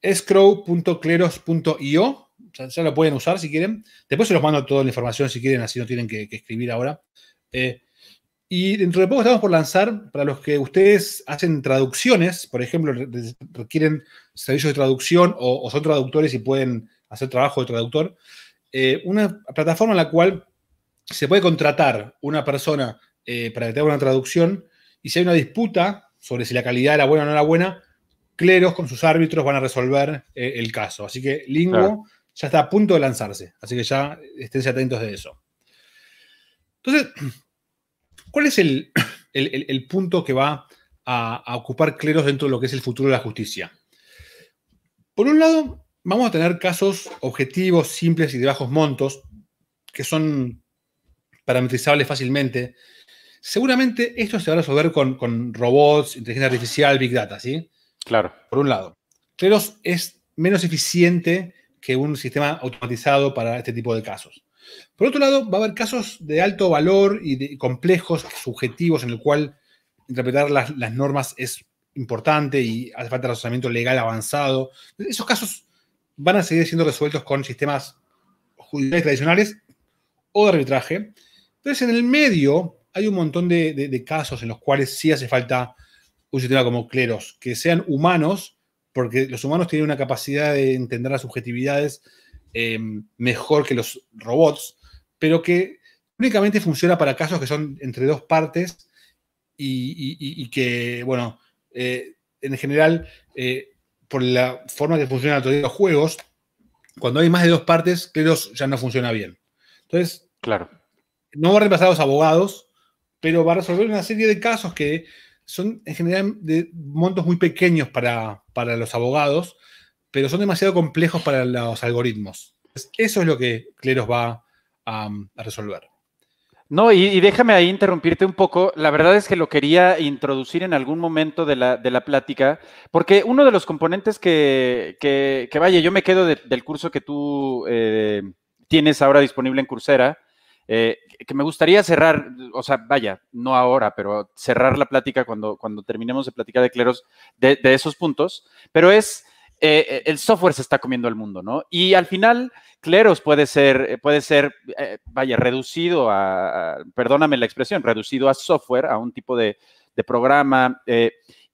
escrow.cleros.io. Ya, ya, lo pueden usar si quieren. Después se los mando toda la información si quieren, así no tienen que, que escribir ahora. Eh, y dentro de poco estamos por lanzar, para los que ustedes hacen traducciones, por ejemplo, requieren servicios de traducción o, son traductores y pueden hacer trabajo de traductor, eh, una plataforma en la cual se puede contratar una persona eh, para que una traducción y si hay una disputa sobre si la calidad era buena o no era buena, cleros con sus árbitros van a resolver el caso. Así que Lingo ya está a punto de lanzarse, así que ya esténse atentos de eso. Entonces, ¿cuál es el, punto que va a, ocupar Cleros dentro de lo que es el futuro de la justicia? Por un lado, vamos a tener casos objetivos, simples y de bajos montos, que son parametrizables fácilmente. Seguramente esto se va a resolver con, con robots, inteligencia artificial, big data, ¿sí? Claro. Por un lado. Cleros es menos eficiente que un sistema automatizado para este tipo de casos. Por otro lado, va a haber casos de alto valor y de complejos, subjetivos, en el cual interpretar las, normas es importante y hace falta razonamiento legal avanzado. Esos casos van a seguir siendo resueltos con sistemas judiciales tradicionales o de arbitraje. Entonces, en el medio hay un montón de, de, casos en los cuales sí hace falta un sistema como cleros, que sean humanos, porque los humanos tienen una capacidad de entender las subjetividades Em, mejor que los robots, pero que únicamente funciona para casos que son entre dos partes y, que, bueno, eh, en general, eh, por la forma que funcionan los juegos, cuando hay más de dos partes, Kleros ya no funciona bien. Entonces, claro. no va a reemplazar a los abogados, pero va a resolver una serie de casos que son en general de montos muy pequeños para, para los abogados pero son demasiado complejos para los algoritmos. Eso es lo que Cleros va um, a, resolver. No, y, déjame ahí interrumpirte un poco. La verdad es que lo quería introducir en algún momento de la, plática, porque uno de los componentes que, vaya, yo me quedo del curso que tú eh, tienes ahora disponible en Coursera, eh, que me gustaría cerrar, o sea, vaya, no ahora, pero cerrar la plática cuando, cuando terminemos de platicar de Cleros de esos puntos, pero es eh, eh, el software se está comiendo el mundo, ¿no? Y al final, Cleros puede ser, eh, puede ser vaya, reducido a, perdóname la expresión, reducido a software, a un tipo de, programa.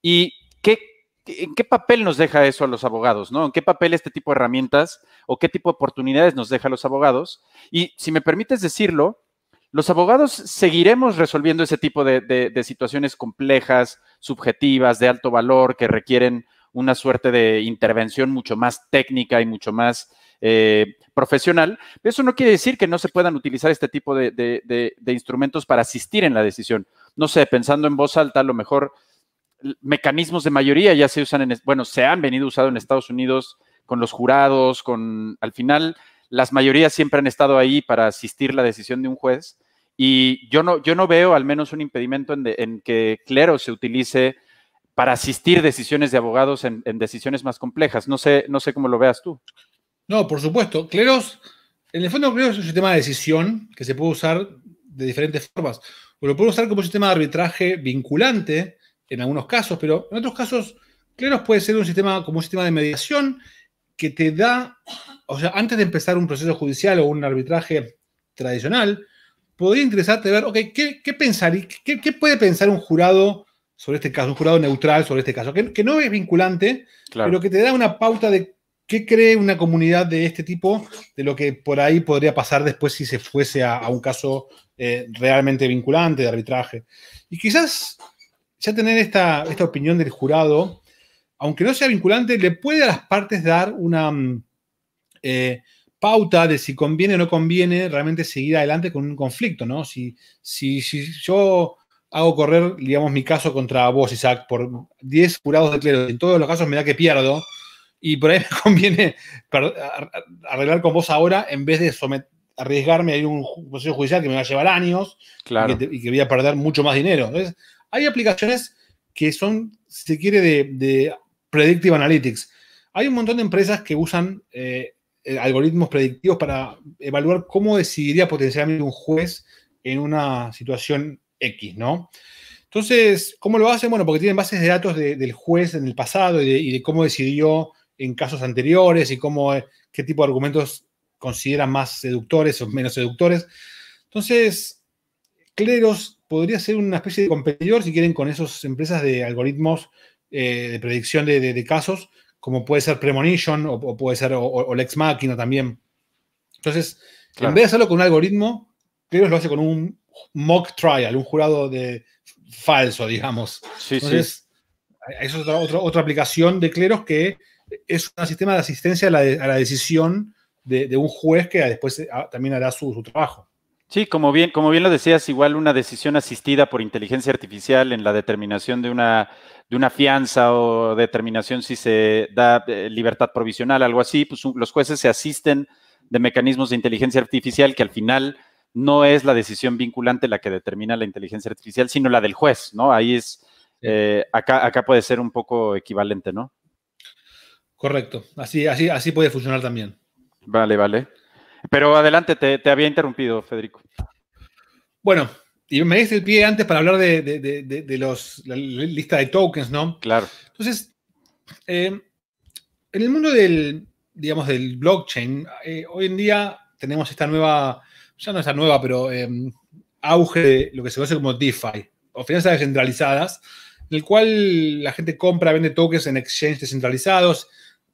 ¿Y qué, en qué papel nos deja eso a los abogados, ¿no? ¿En qué papel este tipo de herramientas o qué tipo de oportunidades nos deja a los abogados? Y si me permites decirlo, los abogados seguiremos resolviendo ese tipo de situaciones complejas, subjetivas, de alto valor, que requieren una suerte de intervención mucho más técnica y mucho más eh, profesional. eso no quiere decir que no se puedan utilizar este tipo de, instrumentos para asistir en la decisión. No sé, pensando en voz alta, a lo mejor mecanismos de mayoría ya se usan en, bueno, se han venido usando en Estados Unidos con los jurados, con, al final, las mayorías siempre han estado ahí para asistir la decisión de un juez. Y yo no, yo no veo al menos un impedimento en, en que Clero se utilice para asistir decisiones de abogados en, decisiones más complejas. No sé, no sé cómo lo veas tú. No, por supuesto. Cleros, en el fondo, Cleros es un sistema de decisión que se puede usar de diferentes formas. O lo puede usar como un sistema de arbitraje vinculante en algunos casos, pero en otros casos, Cleros puede ser un sistema como un sistema de mediación que te da, o sea, antes de empezar un proceso judicial o un arbitraje tradicional, podría interesarte ver, ok, ¿qué, pensar, qué puede pensar un jurado? sobre este caso, un jurado neutral sobre este caso, que, que no es vinculante, pero que te da una pauta de qué cree una comunidad de este tipo de lo que por ahí podría pasar después si se fuese a, un caso eh, realmente vinculante de arbitraje. Y quizás ya tener esta, esta opinión del jurado, aunque no sea vinculante, le puede a las partes dar una mm, eh, pauta de si conviene o no conviene realmente seguir adelante con un conflicto, ¿no? Si, si, si yo hago correr, digamos, mi caso contra vos, Isaac, por 10 jurados de clero. En todos los casos me da que pierdo. Y por ahí me conviene arreglar con vos ahora en vez de arriesgarme a ir un proceso judicial que me va a llevar años y, que voy a perder mucho más dinero. Entonces, hay aplicaciones que son, si se quiere, de, predictive analytics. Hay un montón de empresas que usan eh, eh, algoritmos predictivos para evaluar cómo decidiría potencialmente un juez en una situación X, ¿no? Entonces, ¿cómo lo hacen? Bueno, porque tienen bases de datos del juez en el pasado y de, cómo decidió en casos anteriores y cómo, eh, qué tipo de argumentos considera más seductores o menos seductores. Entonces, Cleros podría ser una especie de competidor, si quieren, con esas empresas de algoritmos eh, de predicción de, casos, como puede ser Premonition o, puede ser o, Machina también. Entonces, en vez de hacerlo con un algoritmo, Cleros lo hace con un mock trial, un jurado de falso, digamos. Sí, Entonces, sí. es otra, otra, aplicación de cleros que es un sistema de asistencia a la, decisión de, un juez que después ah, también hará su, trabajo. Sí, como bien, como bien lo decías, igual una decisión asistida por inteligencia artificial en la determinación de una, de una fianza o determinación si se da eh, libertad provisional, algo así, pues los jueces se asisten de mecanismos de inteligencia artificial que al final no es la decisión vinculante la que determina la inteligencia artificial, sino la del juez, ¿no? Ahí es, eh, acá, acá puede ser un poco equivalente, ¿no? Correcto, así, así, así puede funcionar también. Vale, vale. Pero adelante, te, había interrumpido, Federico. Bueno, y me diste el pie antes para hablar de, los, la lista de tokens, ¿no? Claro. Entonces, eh, en el mundo del, digamos, del blockchain, eh, hoy en día tenemos esta nueva ya no es tan nueva, pero em, auge de lo que se conoce como DeFi, o finanzas descentralizadas, en el cual la gente compra, vende tokens en exchanges descentralizados,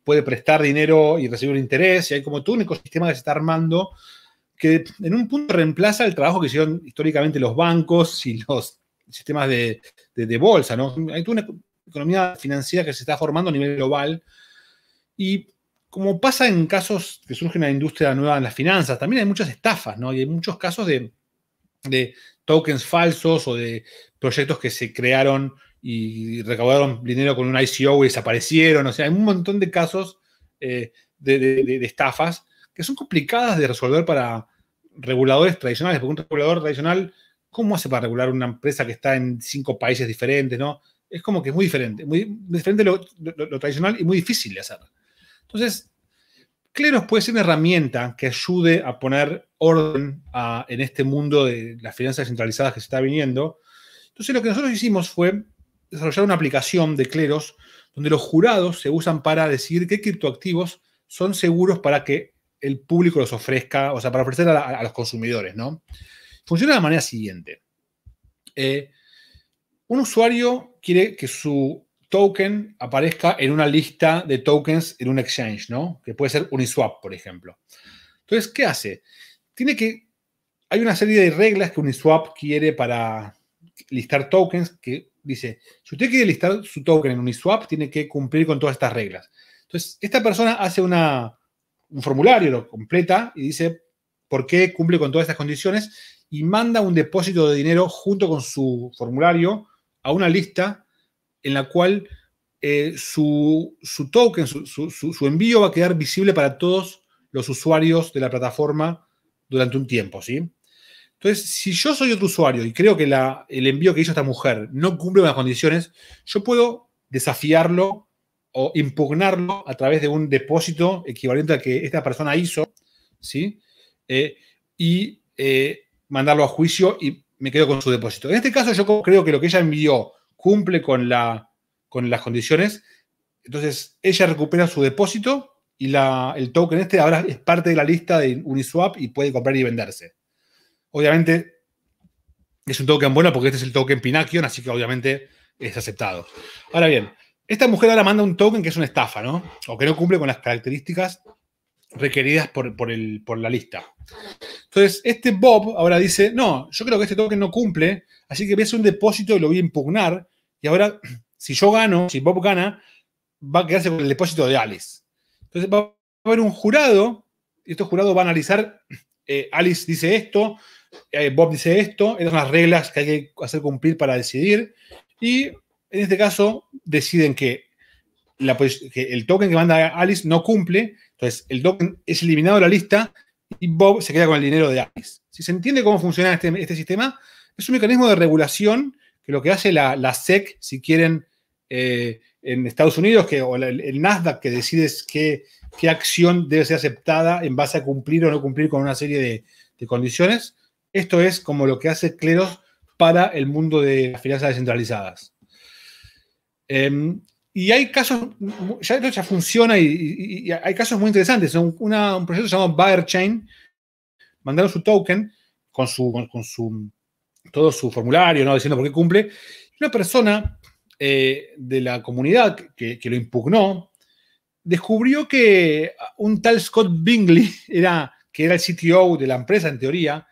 puede prestar dinero y recibir un interés, y hay como todo un ecosistema que se está armando que en un punto reemplaza el trabajo que hicieron históricamente los bancos y los sistemas de, de, bolsa, ¿no? Hay toda una economía financiera que se está formando a nivel global y como pasa en casos que surge la industria nueva en las finanzas, también hay muchas estafas, ¿no? Y hay muchos casos de, tokens falsos o de proyectos que se crearon y recaudaron dinero con un ICO y desaparecieron. O sea, hay un montón de casos eh, de, estafas que son complicadas de resolver para reguladores tradicionales, porque un regulador tradicional, ¿cómo hace para regular una empresa que está en cinco países diferentes? ¿no? Es como que es muy diferente, muy diferente lo, lo tradicional y muy difícil de hacer. Entonces, Cleros puede ser una herramienta que ayude a poner orden en este mundo de las finanzas centralizadas que se está viniendo. Entonces, lo que nosotros hicimos fue desarrollar una aplicación de Cleros donde los jurados se usan para decidir qué criptoactivos son seguros para que el público los ofrezca, o sea, para ofrecer a, los consumidores, ¿no? Funciona de la manera siguiente. Eh, un usuario quiere que su token aparezca en una lista de tokens en un exchange, ¿no? Que puede ser Uniswap, por ejemplo. Entonces, ¿qué hace? Tiene que. Hay una serie de reglas que Uniswap quiere para listar tokens que dice: si usted quiere listar su token en Uniswap, tiene que cumplir con todas estas reglas. Entonces, esta persona hace un formulario, lo completa y dice por qué cumple con todas estas condiciones y manda un depósito de dinero junto con su formulario a una lista en la cual eh, su, token, su, su, envío va a quedar visible para todos los usuarios de la plataforma durante un tiempo, ¿sí? Entonces, si yo soy otro usuario y creo que la, el envío que hizo esta mujer no cumple las condiciones, yo puedo desafiarlo o impugnarlo a través de un depósito equivalente al que esta persona hizo, ¿sí? Eh, y eh, mandarlo a juicio y me quedo con su depósito. En este caso, yo creo que lo que ella envió cumple con, la, con las condiciones, entonces ella recupera su depósito y la, el token este ahora es parte de la lista de Uniswap y puede comprar y venderse. Obviamente es un token bueno porque este es el token Pinakion, así que obviamente es aceptado. Ahora bien, esta mujer ahora manda un token que es una estafa, ¿no? O que no cumple con las características requeridas por, el, por la lista. Entonces, este Bob ahora dice, no, yo creo que este token no cumple, así que voy un depósito y lo voy a impugnar y ahora, si yo gano, si Bob gana, va a quedarse con el depósito de Alice. Entonces va a haber un jurado, y estos jurados van a analizar, eh, Alice dice esto, eh, Bob dice esto, estas son las reglas que hay que hacer cumplir para decidir, y en este caso deciden que, el token que manda Alice no cumple, entonces el token es eliminado de la lista y Bob se queda con el dinero de Alice. Si se entiende cómo funciona este, este sistema, es un mecanismo de regulación que lo que hace la, SEC, si quieren, eh, en Estados Unidos, que, o el Nasdaq, que decide qué, qué, acción debe ser aceptada en base a cumplir o no cumplir con una serie de, condiciones, esto es como lo que hace Cleros para el mundo de las finanzas descentralizadas. Em, y hay casos, ya esto ya funciona y, hay casos muy interesantes. Un, una, un proyecto llamado BuyerChain mandaron su token con su, con su todo su formulario, ¿no? diciendo por qué cumple. Una persona eh, de la comunidad que, lo impugnó descubrió que un tal Scott Bingley, era, que era el CTO de la empresa en teoría,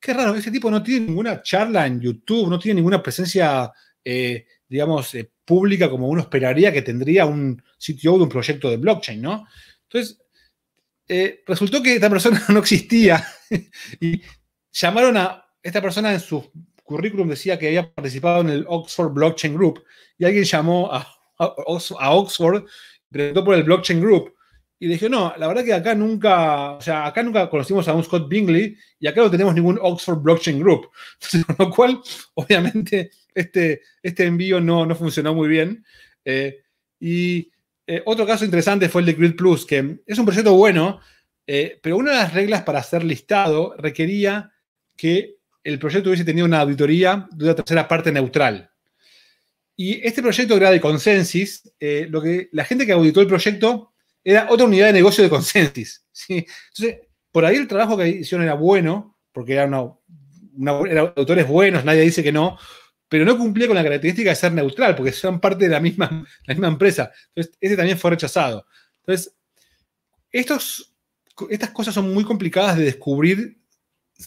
qué raro, ese tipo no tiene ninguna charla en YouTube, no tiene ninguna presencia, eh, digamos, eh, pública como uno esperaría que tendría un CTO de un proyecto de blockchain, ¿no? Entonces, resultó que esta persona no existía y llamaron a esta persona en su currículum decía que había participado en el Oxford Blockchain Group y alguien llamó a, Oxford, preguntó por el Blockchain Group y dije, no, la verdad que acá nunca, o sea, acá nunca conocimos a un Scott Bingley y acá no tenemos ningún Oxford Blockchain Group. con lo cual, obviamente, este, este envío no, funcionó muy bien. Eh, y eh, otro caso interesante fue el de Grid Plus, que es un proyecto bueno, eh, pero una de las reglas para ser listado requería que el proyecto hubiese tenido una auditoría de una tercera parte neutral. Y este proyecto era de Consensus, eh, lo que, la gente que auditó el proyecto era otra unidad de negocio de Consensus. Entonces, por ahí el trabajo que hicieron era bueno, porque eran, autores buenos, nadie dice que no, pero no cumplía con la característica de ser neutral, porque son parte de la misma, la misma empresa. Entonces, ese también fue rechazado. Entonces, estas cosas son muy complicadas de descubrir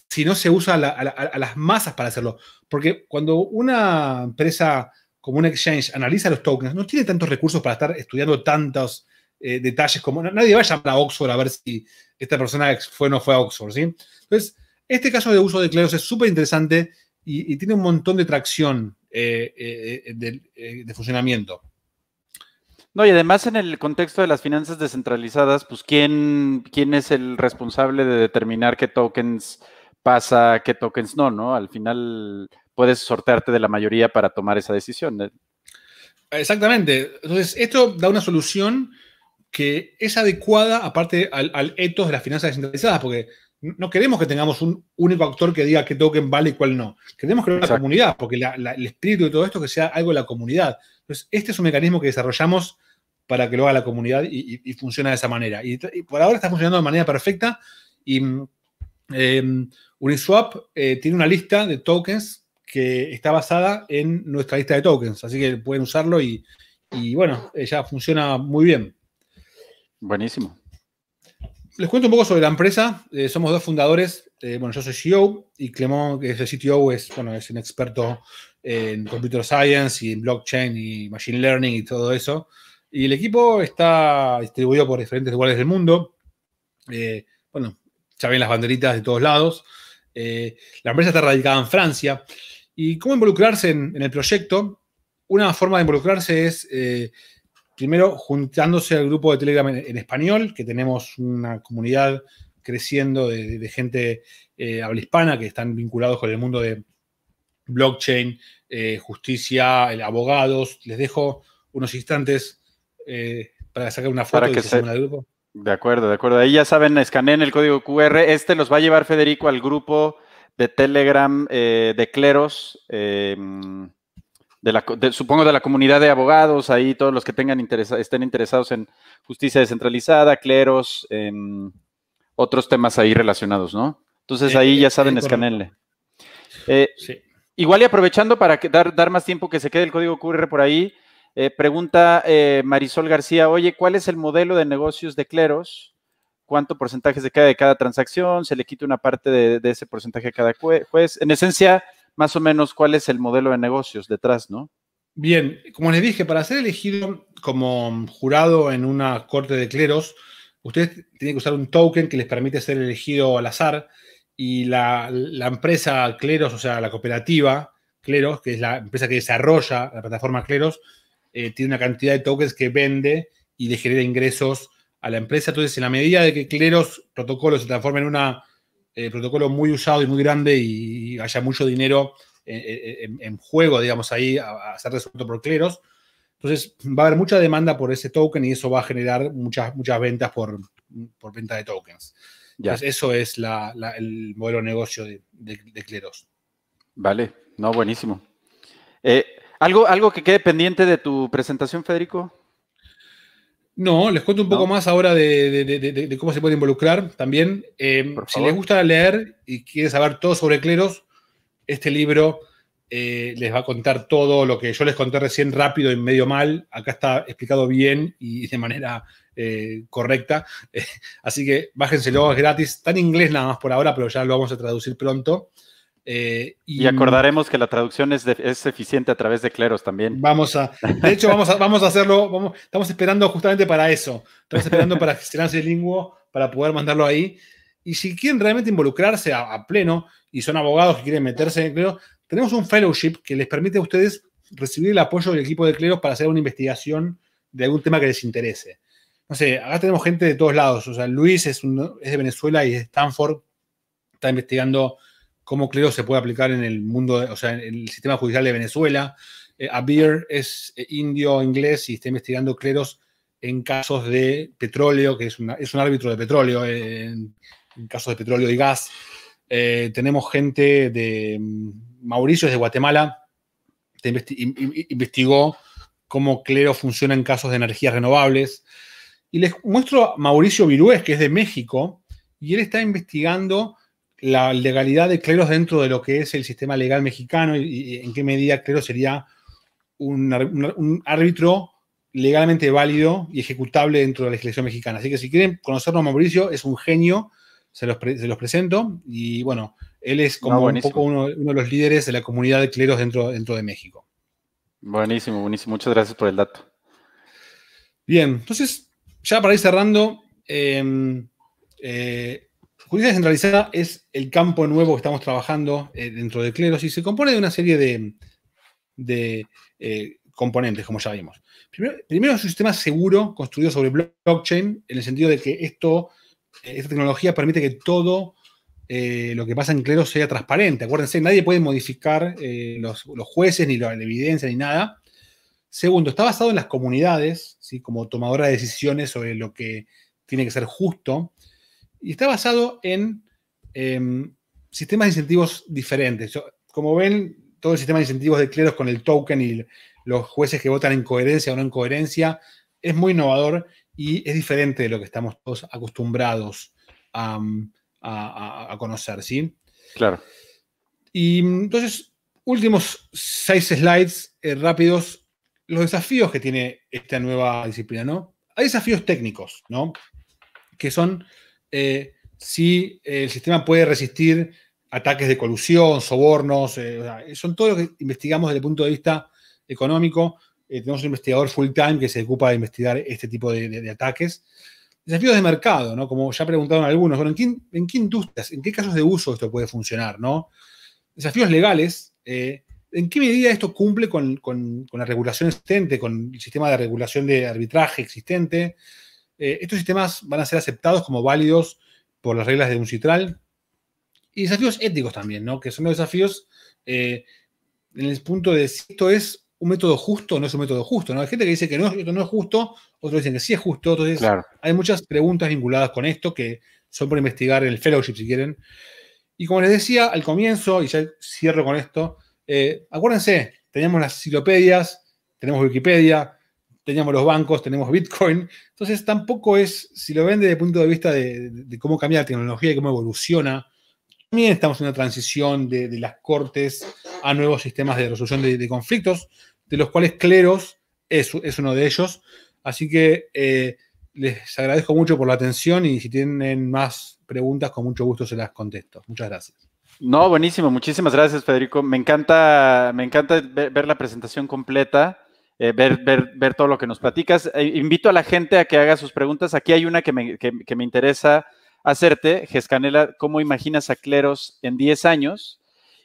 si no se usa a, las masas para hacerlo. Porque cuando una empresa como un exchange analiza los tokens, no tiene tantos recursos para estar estudiando tantos eh, detalles como nadie va a llamar a Oxford a ver si esta persona fue o no fue a Oxford. ¿sí? Entonces, este caso de uso de Cleos es súper interesante y, tiene un montón de tracción eh, eh, de, funcionamiento. No, y además en el contexto de las finanzas descentralizadas, pues ¿quién, quién es el responsable de determinar qué tokens pasa, qué tokens no, ¿no? Al final puedes sortearte de la mayoría para tomar esa decisión. Eh. Exactamente. Entonces, esto da una solución que es adecuada, aparte al, etos de las finanzas descentralizadas, porque no queremos que tengamos un único actor que diga qué token vale y cuál no. Queremos crear una comunidad, porque el espíritu de todo esto es que sea algo de la comunidad. Entonces, este es un mecanismo que desarrollamos para que lo haga la comunidad y, funciona de esa manera. Y, y, por ahora está funcionando de manera perfecta y mm, Em, Uniswap eh, tiene una lista de tokens que está basada en nuestra lista de tokens, así que pueden usarlo y, bueno, eh, ya funciona muy bien. Buenísimo. Les cuento un poco sobre la empresa. Eh, somos dos fundadores. bueno, yo soy CEO y Clemón, que es el CTO, es, bueno, es un experto en computer science y en blockchain y machine learning y todo eso. Y el equipo está distribuido por diferentes lugares del mundo. bueno, ya ven las banderitas de todos lados. Eh, la empresa está radicada en Francia. ¿Y cómo involucrarse en, el proyecto? Una forma de involucrarse es, eh, primero, juntándose al grupo de Telegram en, español, que tenemos una comunidad creciendo de, gente eh, habla hispana que están vinculados con el mundo de blockchain, justicia, abogados. Les dejo unos instantes para sacar una foto para que Del grupo. De acuerdo, de acuerdo. Ahí ya saben, escaneen el código QR. Este los va a llevar Federico al grupo de Telegram eh, de cleros, em, de la, supongo de la comunidad de abogados, ahí todos los que tengan estén interesados en justicia descentralizada, cleros, em, otros temas ahí relacionados, ¿no? Entonces ahí eh, ya eh, saben, escaneenle. Igual y aprovechando para dar, dar más tiempo que se quede el código QR por ahí. Eh, pregunta eh, Marisol García, oye, ¿cuál es el modelo de negocios de Cleros? ¿Cuánto porcentaje se queda de cada transacción? ¿Se le quita una parte de, ese porcentaje a cada juez? En esencia, más o menos, ¿cuál es el modelo de negocios detrás, no? Bien, como les dije, para ser elegido como jurado en una corte de cleros, ustedes tienen que usar un token que les permite ser elegido al azar y la, la empresa Cleros, o sea, la cooperativa Cleros, que es la empresa que desarrolla la plataforma Cleros, eh, tiene una cantidad de tokens que vende y le genera ingresos a la empresa. Entonces, en la medida de que Cleros protocolo se transforme en un eh, protocolo muy usado y muy grande y haya mucho dinero eh, en, juego, digamos, ahí a, hacer ser resuelto por Cleros, entonces va a haber mucha demanda por ese token y eso va a generar muchas, muchas ventas por, venta de tokens. Entonces, eso es el modelo de negocio de, Cleros. Vale, no, buenísimo. Eh, ¿Algo, ¿Algo que quede pendiente de tu presentación, Federico? No, les cuento un poco más ahora de, de, cómo se puede involucrar también. Eh, si les gusta leer y quieren saber todo sobre cleros, este libro eh, les va a contar todo lo que yo les conté recién rápido y medio mal. Acá está explicado bien y de manera eh, correcta. así que bájenselo, es gratis. Está en inglés nada más por ahora, pero ya lo vamos a traducir pronto. Eh, y, acordaremos que la traducción es, eficiente a través de cleros también. Vamos a, de hecho, vamos a, vamos a hacerlo, estamos esperando justamente para eso. Estamos esperando para que se lance el linguo, para poder mandarlo ahí. Y si quieren realmente involucrarse a, pleno y son abogados que quieren meterse en clero, tenemos un fellowship que les permite a ustedes recibir el apoyo del equipo de cleros para hacer una investigación de algún tema que les interese. No sé, acá tenemos gente de todos lados. O sea, Luis es, de Venezuela y de Stanford. Está investigando cómo clero se puede aplicar en el mundo, o sea, en el sistema judicial de Venezuela. Eh, Abir es eh, indio inglés y está investigando cleros en casos de petróleo, que es, un árbitro de petróleo, eh, en, casos de petróleo y gas. tenemos gente de mm, Mauricio, es de Guatemala, investigó cómo clero funciona en casos de energías renovables. Y les muestro a Mauricio Virués, que es de México, y él está investigando la legalidad de Cleros dentro de lo que es el sistema legal mexicano y, en qué medida Cleros sería un, árbitro legalmente válido y ejecutable dentro de la legislación mexicana. Así que si quieren conocerlo Mauricio es un genio, se los, presento y bueno, él es como un poco uno, de los líderes de la comunidad de cleros dentro, dentro de México. Buenísimo, buenísimo. Muchas gracias por el dato. Bien, entonces, ya para ir cerrando, em, eh, Justicia centralizada es el campo nuevo que estamos trabajando eh, dentro de Cleros y se compone de una serie de, eh, componentes, como ya vimos. Primero, es un sistema seguro construido sobre blockchain, en el sentido de que eh, esta tecnología permite que todo lo que pasa en Cleros sea transparente. Acuérdense, nadie puede modificar los, jueces, ni la, evidencia, ni nada. Segundo, está basado en las comunidades, ¿sí? como tomadora de decisiones sobre lo que tiene que ser justo. Y está basado en em, sistemas de incentivos diferentes. Como ven, todo el sistema de incentivos de cleros con el token y los jueces que votan en coherencia o no en coherencia es muy innovador y es diferente de lo que estamos todos acostumbrados a, mm, conocer, ¿sí? Claro. Y mm, entonces, últimos seis slides eh, rápidos, los desafíos que tiene esta nueva disciplina, ¿no? Hay desafíos técnicos, ¿no? Que son eh, si el sistema puede resistir ataques de colusión, sobornos, eh, son todo lo que investigamos desde el punto de vista económico. Eh, tenemos un investigador full time que se ocupa de investigar este tipo de, ataques. Desafíos de mercado, ¿no? Como ya preguntaron algunos, ¿en, qué, industrias, en qué casos de uso esto puede funcionar, ¿no? Desafíos legales, ¿en qué medida esto cumple con, con la regulación existente, con el sistema de regulación de arbitraje existente? Eh, estos sistemas van a ser aceptados como válidos por las reglas de un citral. Y desafíos éticos también, ¿no? Que son los desafíos eh, en el punto de si esto es un método justo o no es un método justo. ¿no? Hay gente que dice que no, esto no es justo, otros dicen que sí es justo. Entonces, que hay muchas preguntas vinculadas con esto que son por investigar en el fellowship, si quieren. Y como les decía al comienzo, y ya cierro con esto, eh, acuérdense, tenemos las enciclopedias, tenemos Wikipedia, teníamos los bancos, tenemos Bitcoin. Entonces tampoco es, si lo ven desde el punto de vista de, cómo cambia la tecnología y cómo evoluciona, también estamos en una transición de, las cortes a nuevos sistemas de resolución de, conflictos, de los cuales cleros es, es uno de ellos. Así que eh, les agradezco mucho por la atención y si tienen más preguntas, con mucho gusto se las contesto. Muchas gracias. No, buenísimo. Muchísimas gracias, Federico. Me encanta, me encanta ver la presentación completa. Eh, ver, ver, todo lo que nos platicas. Eh, invito a la gente a que haga sus preguntas. Aquí hay una que me, interesa hacerte, Gescanela, ¿cómo imaginas a Cleros en 10 años?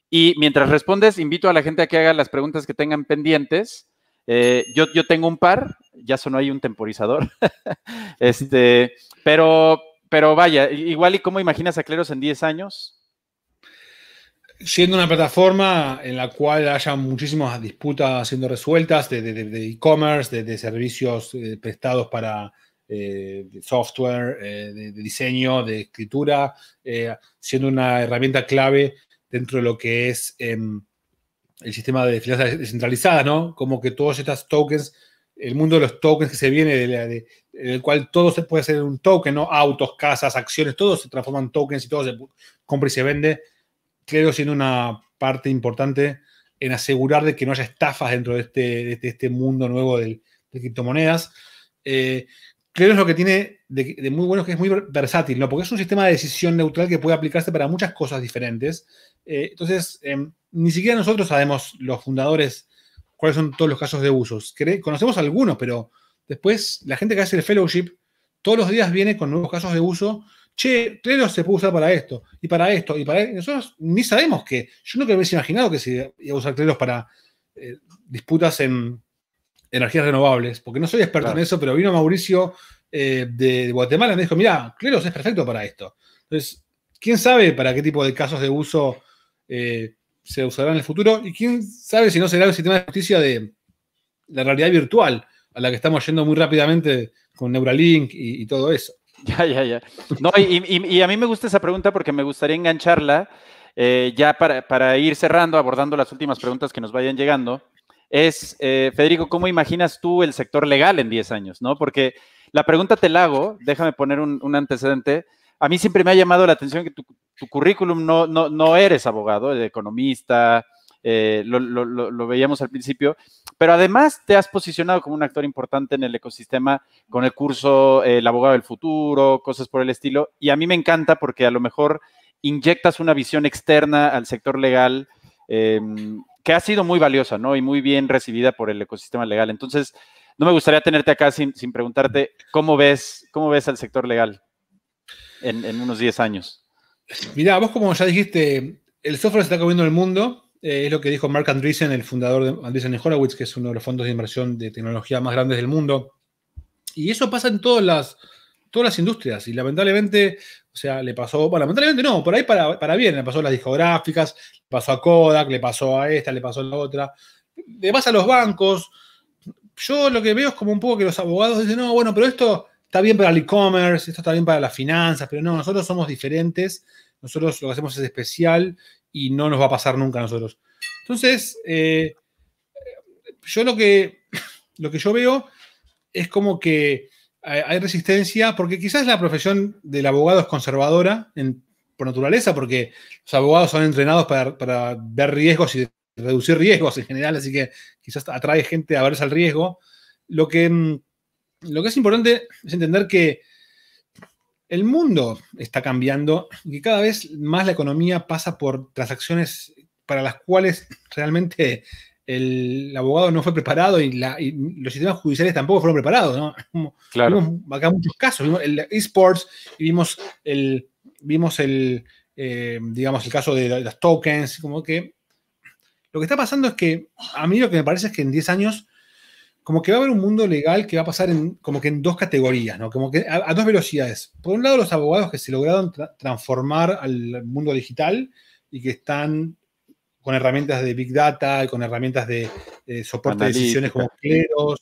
Y mientras respondes, invito a la gente a que haga las preguntas que tengan pendientes. Eh, yo, tengo un par, ya sonó hay un temporizador. este, pero, pero vaya, igual y cómo imaginas a Cleros en 10 años siendo una plataforma en la cual haya muchísimas disputas siendo resueltas de e-commerce, de, servicios eh, prestados para eh, software, eh, de, diseño, de escritura, siendo una herramienta clave dentro de lo que es em, el sistema de finanzas descentralizadas, ¿no? Como que todos estos tokens, el mundo de los tokens que se viene, de de, el cual todo se puede hacer un token, ¿no? Autos, casas, acciones, todo se transforman en tokens y todo se compra y se vende creo siendo una parte importante en asegurar de que no haya estafas dentro de este, este, este mundo nuevo de, criptomonedas. Eh, creo es lo que tiene de, muy bueno que es muy versátil, ¿no? Porque es un sistema de decisión neutral que puede aplicarse para muchas cosas diferentes. Eh, entonces, em, ni siquiera nosotros sabemos, los fundadores, cuáles son todos los casos de usos. Conocemos algunos, pero después la gente que hace el fellowship todos los días viene con nuevos casos de uso che, se puede usar para esto, y para esto, y para e-". Nosotros ni sabemos que. Yo nunca hubiese imaginado que se iba a usar Cleros para eh, disputas en energías renovables, porque no soy experto en eso, pero vino Mauricio eh, de Guatemala y me dijo, mira, Cleros es perfecto para esto. Entonces, ¿quién sabe para qué tipo de casos de uso eh, se usará en el futuro? Y quién sabe si no será el sistema de justicia de la realidad virtual, a la que estamos yendo muy rápidamente con Neuralink y todo eso. Ya, ya, ya. No, y, a mí me gusta esa pregunta porque me gustaría engancharla eh, ya para, ir cerrando, abordando las últimas preguntas que nos vayan llegando. Es, eh, Federico, ¿cómo imaginas tú el sector legal en 10 años? ¿no? Porque la pregunta te la hago, déjame poner un, antecedente. A mí siempre me ha llamado la atención que tu, currículum no, no, no eres abogado, eres economista, eh, lo, veíamos al principio, pero además te has posicionado como un actor importante en el ecosistema con el curso eh, El abogado del futuro, cosas por el estilo, y a mí me encanta porque a lo mejor inyectas una visión externa al sector legal em, que ha sido muy valiosa, ¿no? Y muy bien recibida por el ecosistema legal. Entonces, no me gustaría tenerte acá sin, sin preguntarte cómo ves, cómo ves al sector legal en, en unos 10 años. Mira, vos como ya dijiste, el software se está comiendo el mundo eh, es lo que dijo Mark Andreessen, el fundador de Andreessen Horowitz, que es uno de los fondos de inversión de tecnología más grandes del mundo. Y eso pasa en todas las, todas las industrias. Y lamentablemente, o sea, le pasó, bueno, lamentablemente no, por ahí para, bien, le pasó a las discográficas, le pasó a Kodak, le pasó a esta, le pasó a la otra. Le pasa a los bancos. Yo lo que veo es como un poco que los abogados dicen, no, bueno, pero esto está bien para el e-commerce, esto está bien para las finanzas, pero no, nosotros somos diferentes, nosotros lo que hacemos es especial y no nos va a pasar nunca a nosotros. Entonces, eh, yo lo que, lo que yo veo es como que hay resistencia, porque quizás la profesión del abogado es conservadora por naturaleza, porque los abogados son entrenados para, para, ver riesgos y reducir riesgos en general, así que quizás atrae gente a verse al riesgo. Lo que, mm, lo que es importante es entender que el mundo está cambiando y cada vez más la economía pasa por transacciones para las cuales realmente el abogado no fue preparado y, los sistemas judiciales tampoco fueron preparados. claro. Vimos acá muchos casos, vimos el esports vimos el, vimos el eh, digamos, el caso de las tokens, como que lo que está pasando es que a mí lo que me parece es que en 10 años como que va a haber un mundo legal que va a pasar en, como que en dos categorías, ¿no? Como que a, dos velocidades. Por un lado, los abogados que se lograron transformar al mundo digital y que están con herramientas de Big Data, y con herramientas de eh, soporte de decisiones como cleros,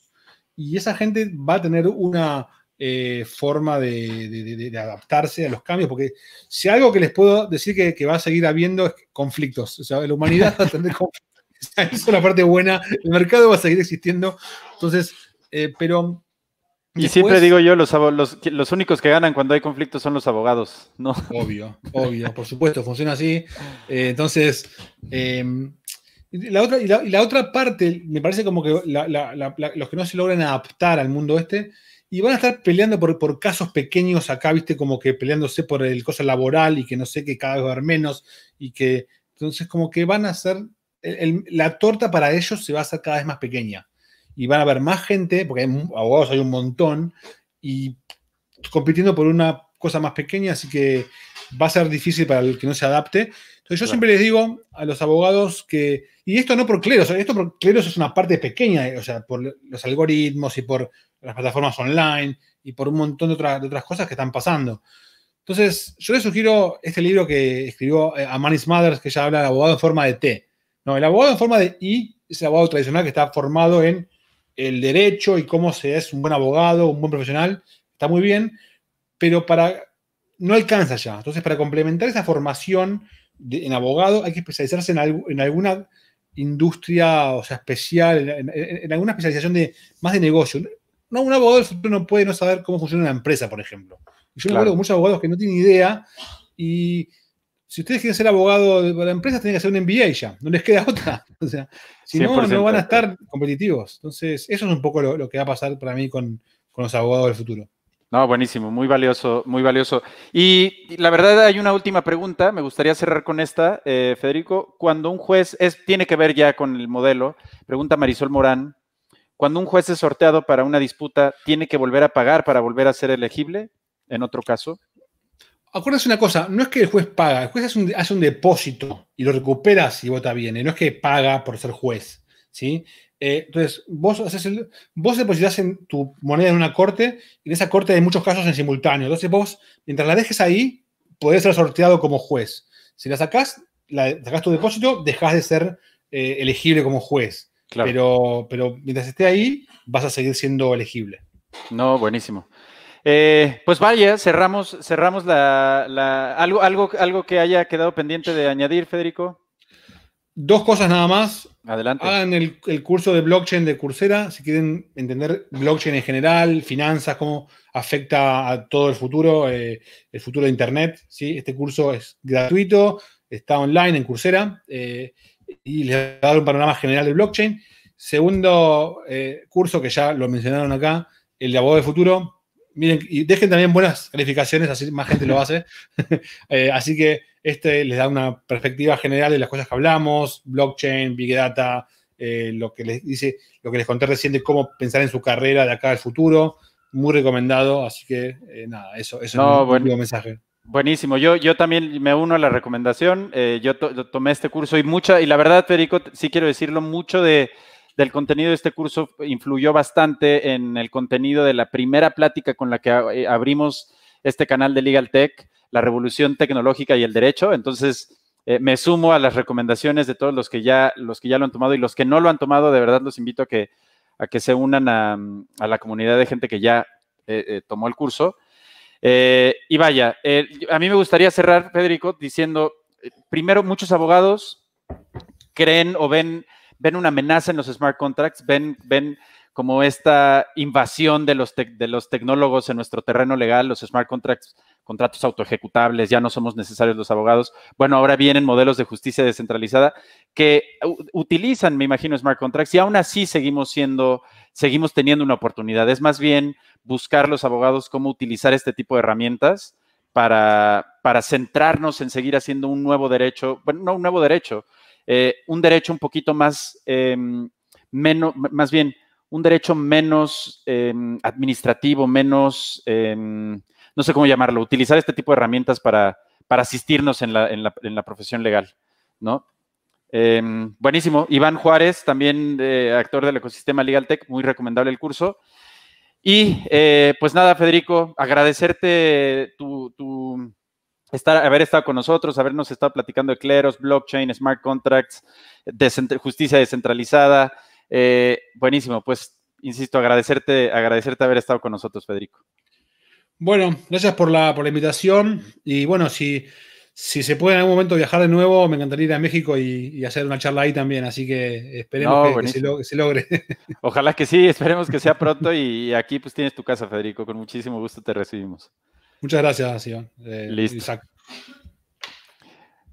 y esa gente va a tener una eh, forma de, adaptarse a los cambios, porque si algo que les puedo decir que, que va a seguir habiendo es conflictos, o sea, la humanidad va a tener conflictos esa es la parte buena. El mercado va a seguir existiendo. Entonces, eh, pero y siempre digo yo, los, los, únicos que ganan cuando hay conflictos son los abogados, ¿no? Obvio, obvio, por supuesto, funciona así. Eh, entonces, eh, la otra, y la, otra parte, me parece como que los que no se logran adaptar al mundo este, y van a estar peleando por, por casos pequeños acá, viste, como que peleándose por el cosa laboral y que no sé, que cada vez va a haber menos, y que entonces como que van a ser la torta para ellos se va a hacer cada vez más pequeña. Y van a haber más gente, porque hay abogados, hay un montón, y compitiendo por una cosa más pequeña, así que va a ser difícil para el que no se adapte. Entonces yo siempre les digo a los abogados que, y esto no por cleros, esto por cleros es una parte pequeña, eh, o sea, por los algoritmos y por las plataformas online y por un montón de, otras cosas que están pasando. Entonces yo les sugiero este libro que escribió eh, Amanis Mothers, que ya habla de abogado en forma de T. No, el abogado en forma de I es el abogado tradicional que está formado en el derecho y cómo se es un buen abogado, un buen profesional, está muy bien, pero para no alcanza ya. Entonces, para complementar esa formación en abogado, hay que especializarse en, en alguna industria, o sea, especial, en, alguna especialización de más de negocio. No, un abogado no puede no saber cómo funciona una empresa, por ejemplo. Yo claro. con muchos abogados que no tienen idea y si ustedes quieren ser abogados la empresa, tienen que hacer un MBA ya, no les queda otra. O sea, si no, no van a estar competitivos. Entonces, eso es un poco lo, que va a pasar para mí con, los abogados del futuro. No, buenísimo, muy valioso, muy valioso. Y, la verdad hay una última pregunta, me gustaría cerrar con esta, eh, Federico. Cuando un juez, es, tiene que ver ya con el modelo, pregunta Marisol Morán, cuando un juez es sorteado para una disputa, ¿tiene que volver a pagar para volver a ser elegible? En otro caso acuérdense una cosa, no es que el juez paga, el juez hace un, depósito y lo recupera si vota bien, eh, no es que paga por ser juez, ¿sí? Eh, entonces, vos, haces vos depositas tu moneda en una corte, y en esa corte hay muchos casos en simultáneo, entonces vos, mientras la dejes ahí, podés ser sorteado como juez. Si la sacás, sacas sacás tu depósito, dejás de ser eh, elegible como juez. Pero, pero mientras esté ahí, vas a seguir siendo elegible. No, buenísimo. Eh, pues vaya, cerramos, cerramos la, algo, algo, que haya quedado pendiente de añadir, Federico. Dos cosas nada más. Adelante. Hagan el, curso de blockchain de Coursera si quieren entender blockchain en general, finanzas, cómo afecta a todo el futuro, eh, el futuro de Internet. ¿sí? Este curso es gratuito, está online en Coursera eh, y les va a dar un panorama general de blockchain. Segundo curso que ya lo mencionaron acá, el de abogado de futuro miren, y dejen también buenas calificaciones, así más gente lo hace. Eh, así que este les da una perspectiva general de las cosas que hablamos, blockchain, big data, eh, lo que les dice, lo que les conté recién de cómo pensar en su carrera de acá al futuro. Muy recomendado, así que eh, nada, eso, es un buen mensaje. Buenísimo, yo, yo también me uno a la recomendación. yo tomé este curso y mucha, y la verdad, Federico, sí quiero decirlo, mucho de, del contenido de este curso influyó bastante en el contenido de la primera plática con la que eh, abrimos este canal de Legal Tech, la revolución tecnológica y el derecho. Entonces, eh, me sumo a las recomendaciones de todos los que, ya, los que ya lo han tomado y los que no lo han tomado, de verdad los invito a que, se unan a, la comunidad de gente que ya eh, tomó el curso. y vaya, a mí me gustaría cerrar, Federico, diciendo, primero, muchos abogados creen o ven ven una amenaza en los smart contracts, ven, ven como esta invasión de los, de los tecnólogos en nuestro terreno legal, los smart contracts, contratos autoejecutables, ya no somos necesarios los abogados. Bueno, ahora vienen modelos de justicia descentralizada que utilizan, me imagino, smart contracts y aún así seguimos siendo, seguimos teniendo una oportunidad. Es más bien buscar los abogados cómo utilizar este tipo de herramientas para, para centrarnos en seguir haciendo un nuevo derecho, bueno, no un nuevo derecho, eh, un derecho un poquito más, em, menos, más bien, un derecho menos em, administrativo, menos, em, no sé cómo llamarlo, utilizar este tipo de herramientas para, para asistirnos en la, profesión legal, ¿no? buenísimo. Iván Juárez, también eh, actor del ecosistema Legal Tech, muy recomendable el curso. Y eh, pues nada, Federico, agradecerte tu haber estado con nosotros, habernos estado platicando de cleros, blockchain, smart contracts, justicia descentralizada. Eh, buenísimo, pues insisto, agradecerte, agradecerte haber estado con nosotros, Federico. Bueno, gracias por la, por la invitación. Y bueno, si, si se puede en algún momento viajar de nuevo, me encantaría ir a México y, hacer una charla ahí también. Así que esperemos que, se se logre. Ojalá que sí, esperemos que sea pronto. Y aquí pues tienes tu casa, Federico. Con muchísimo gusto te recibimos. Muchas gracias, Iván. Eh, Listo.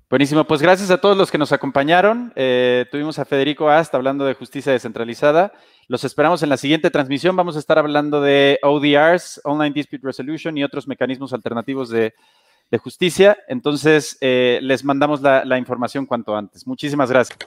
Buenísimo, pues gracias a todos los que nos acompañaron. Eh, tuvimos a Federico Ast hablando de justicia descentralizada. Los esperamos en la siguiente transmisión. Vamos a estar hablando de ODRs, Online Dispute Resolution y otros mecanismos alternativos de, justicia. Entonces, eh, les mandamos la información cuanto antes. Muchísimas gracias.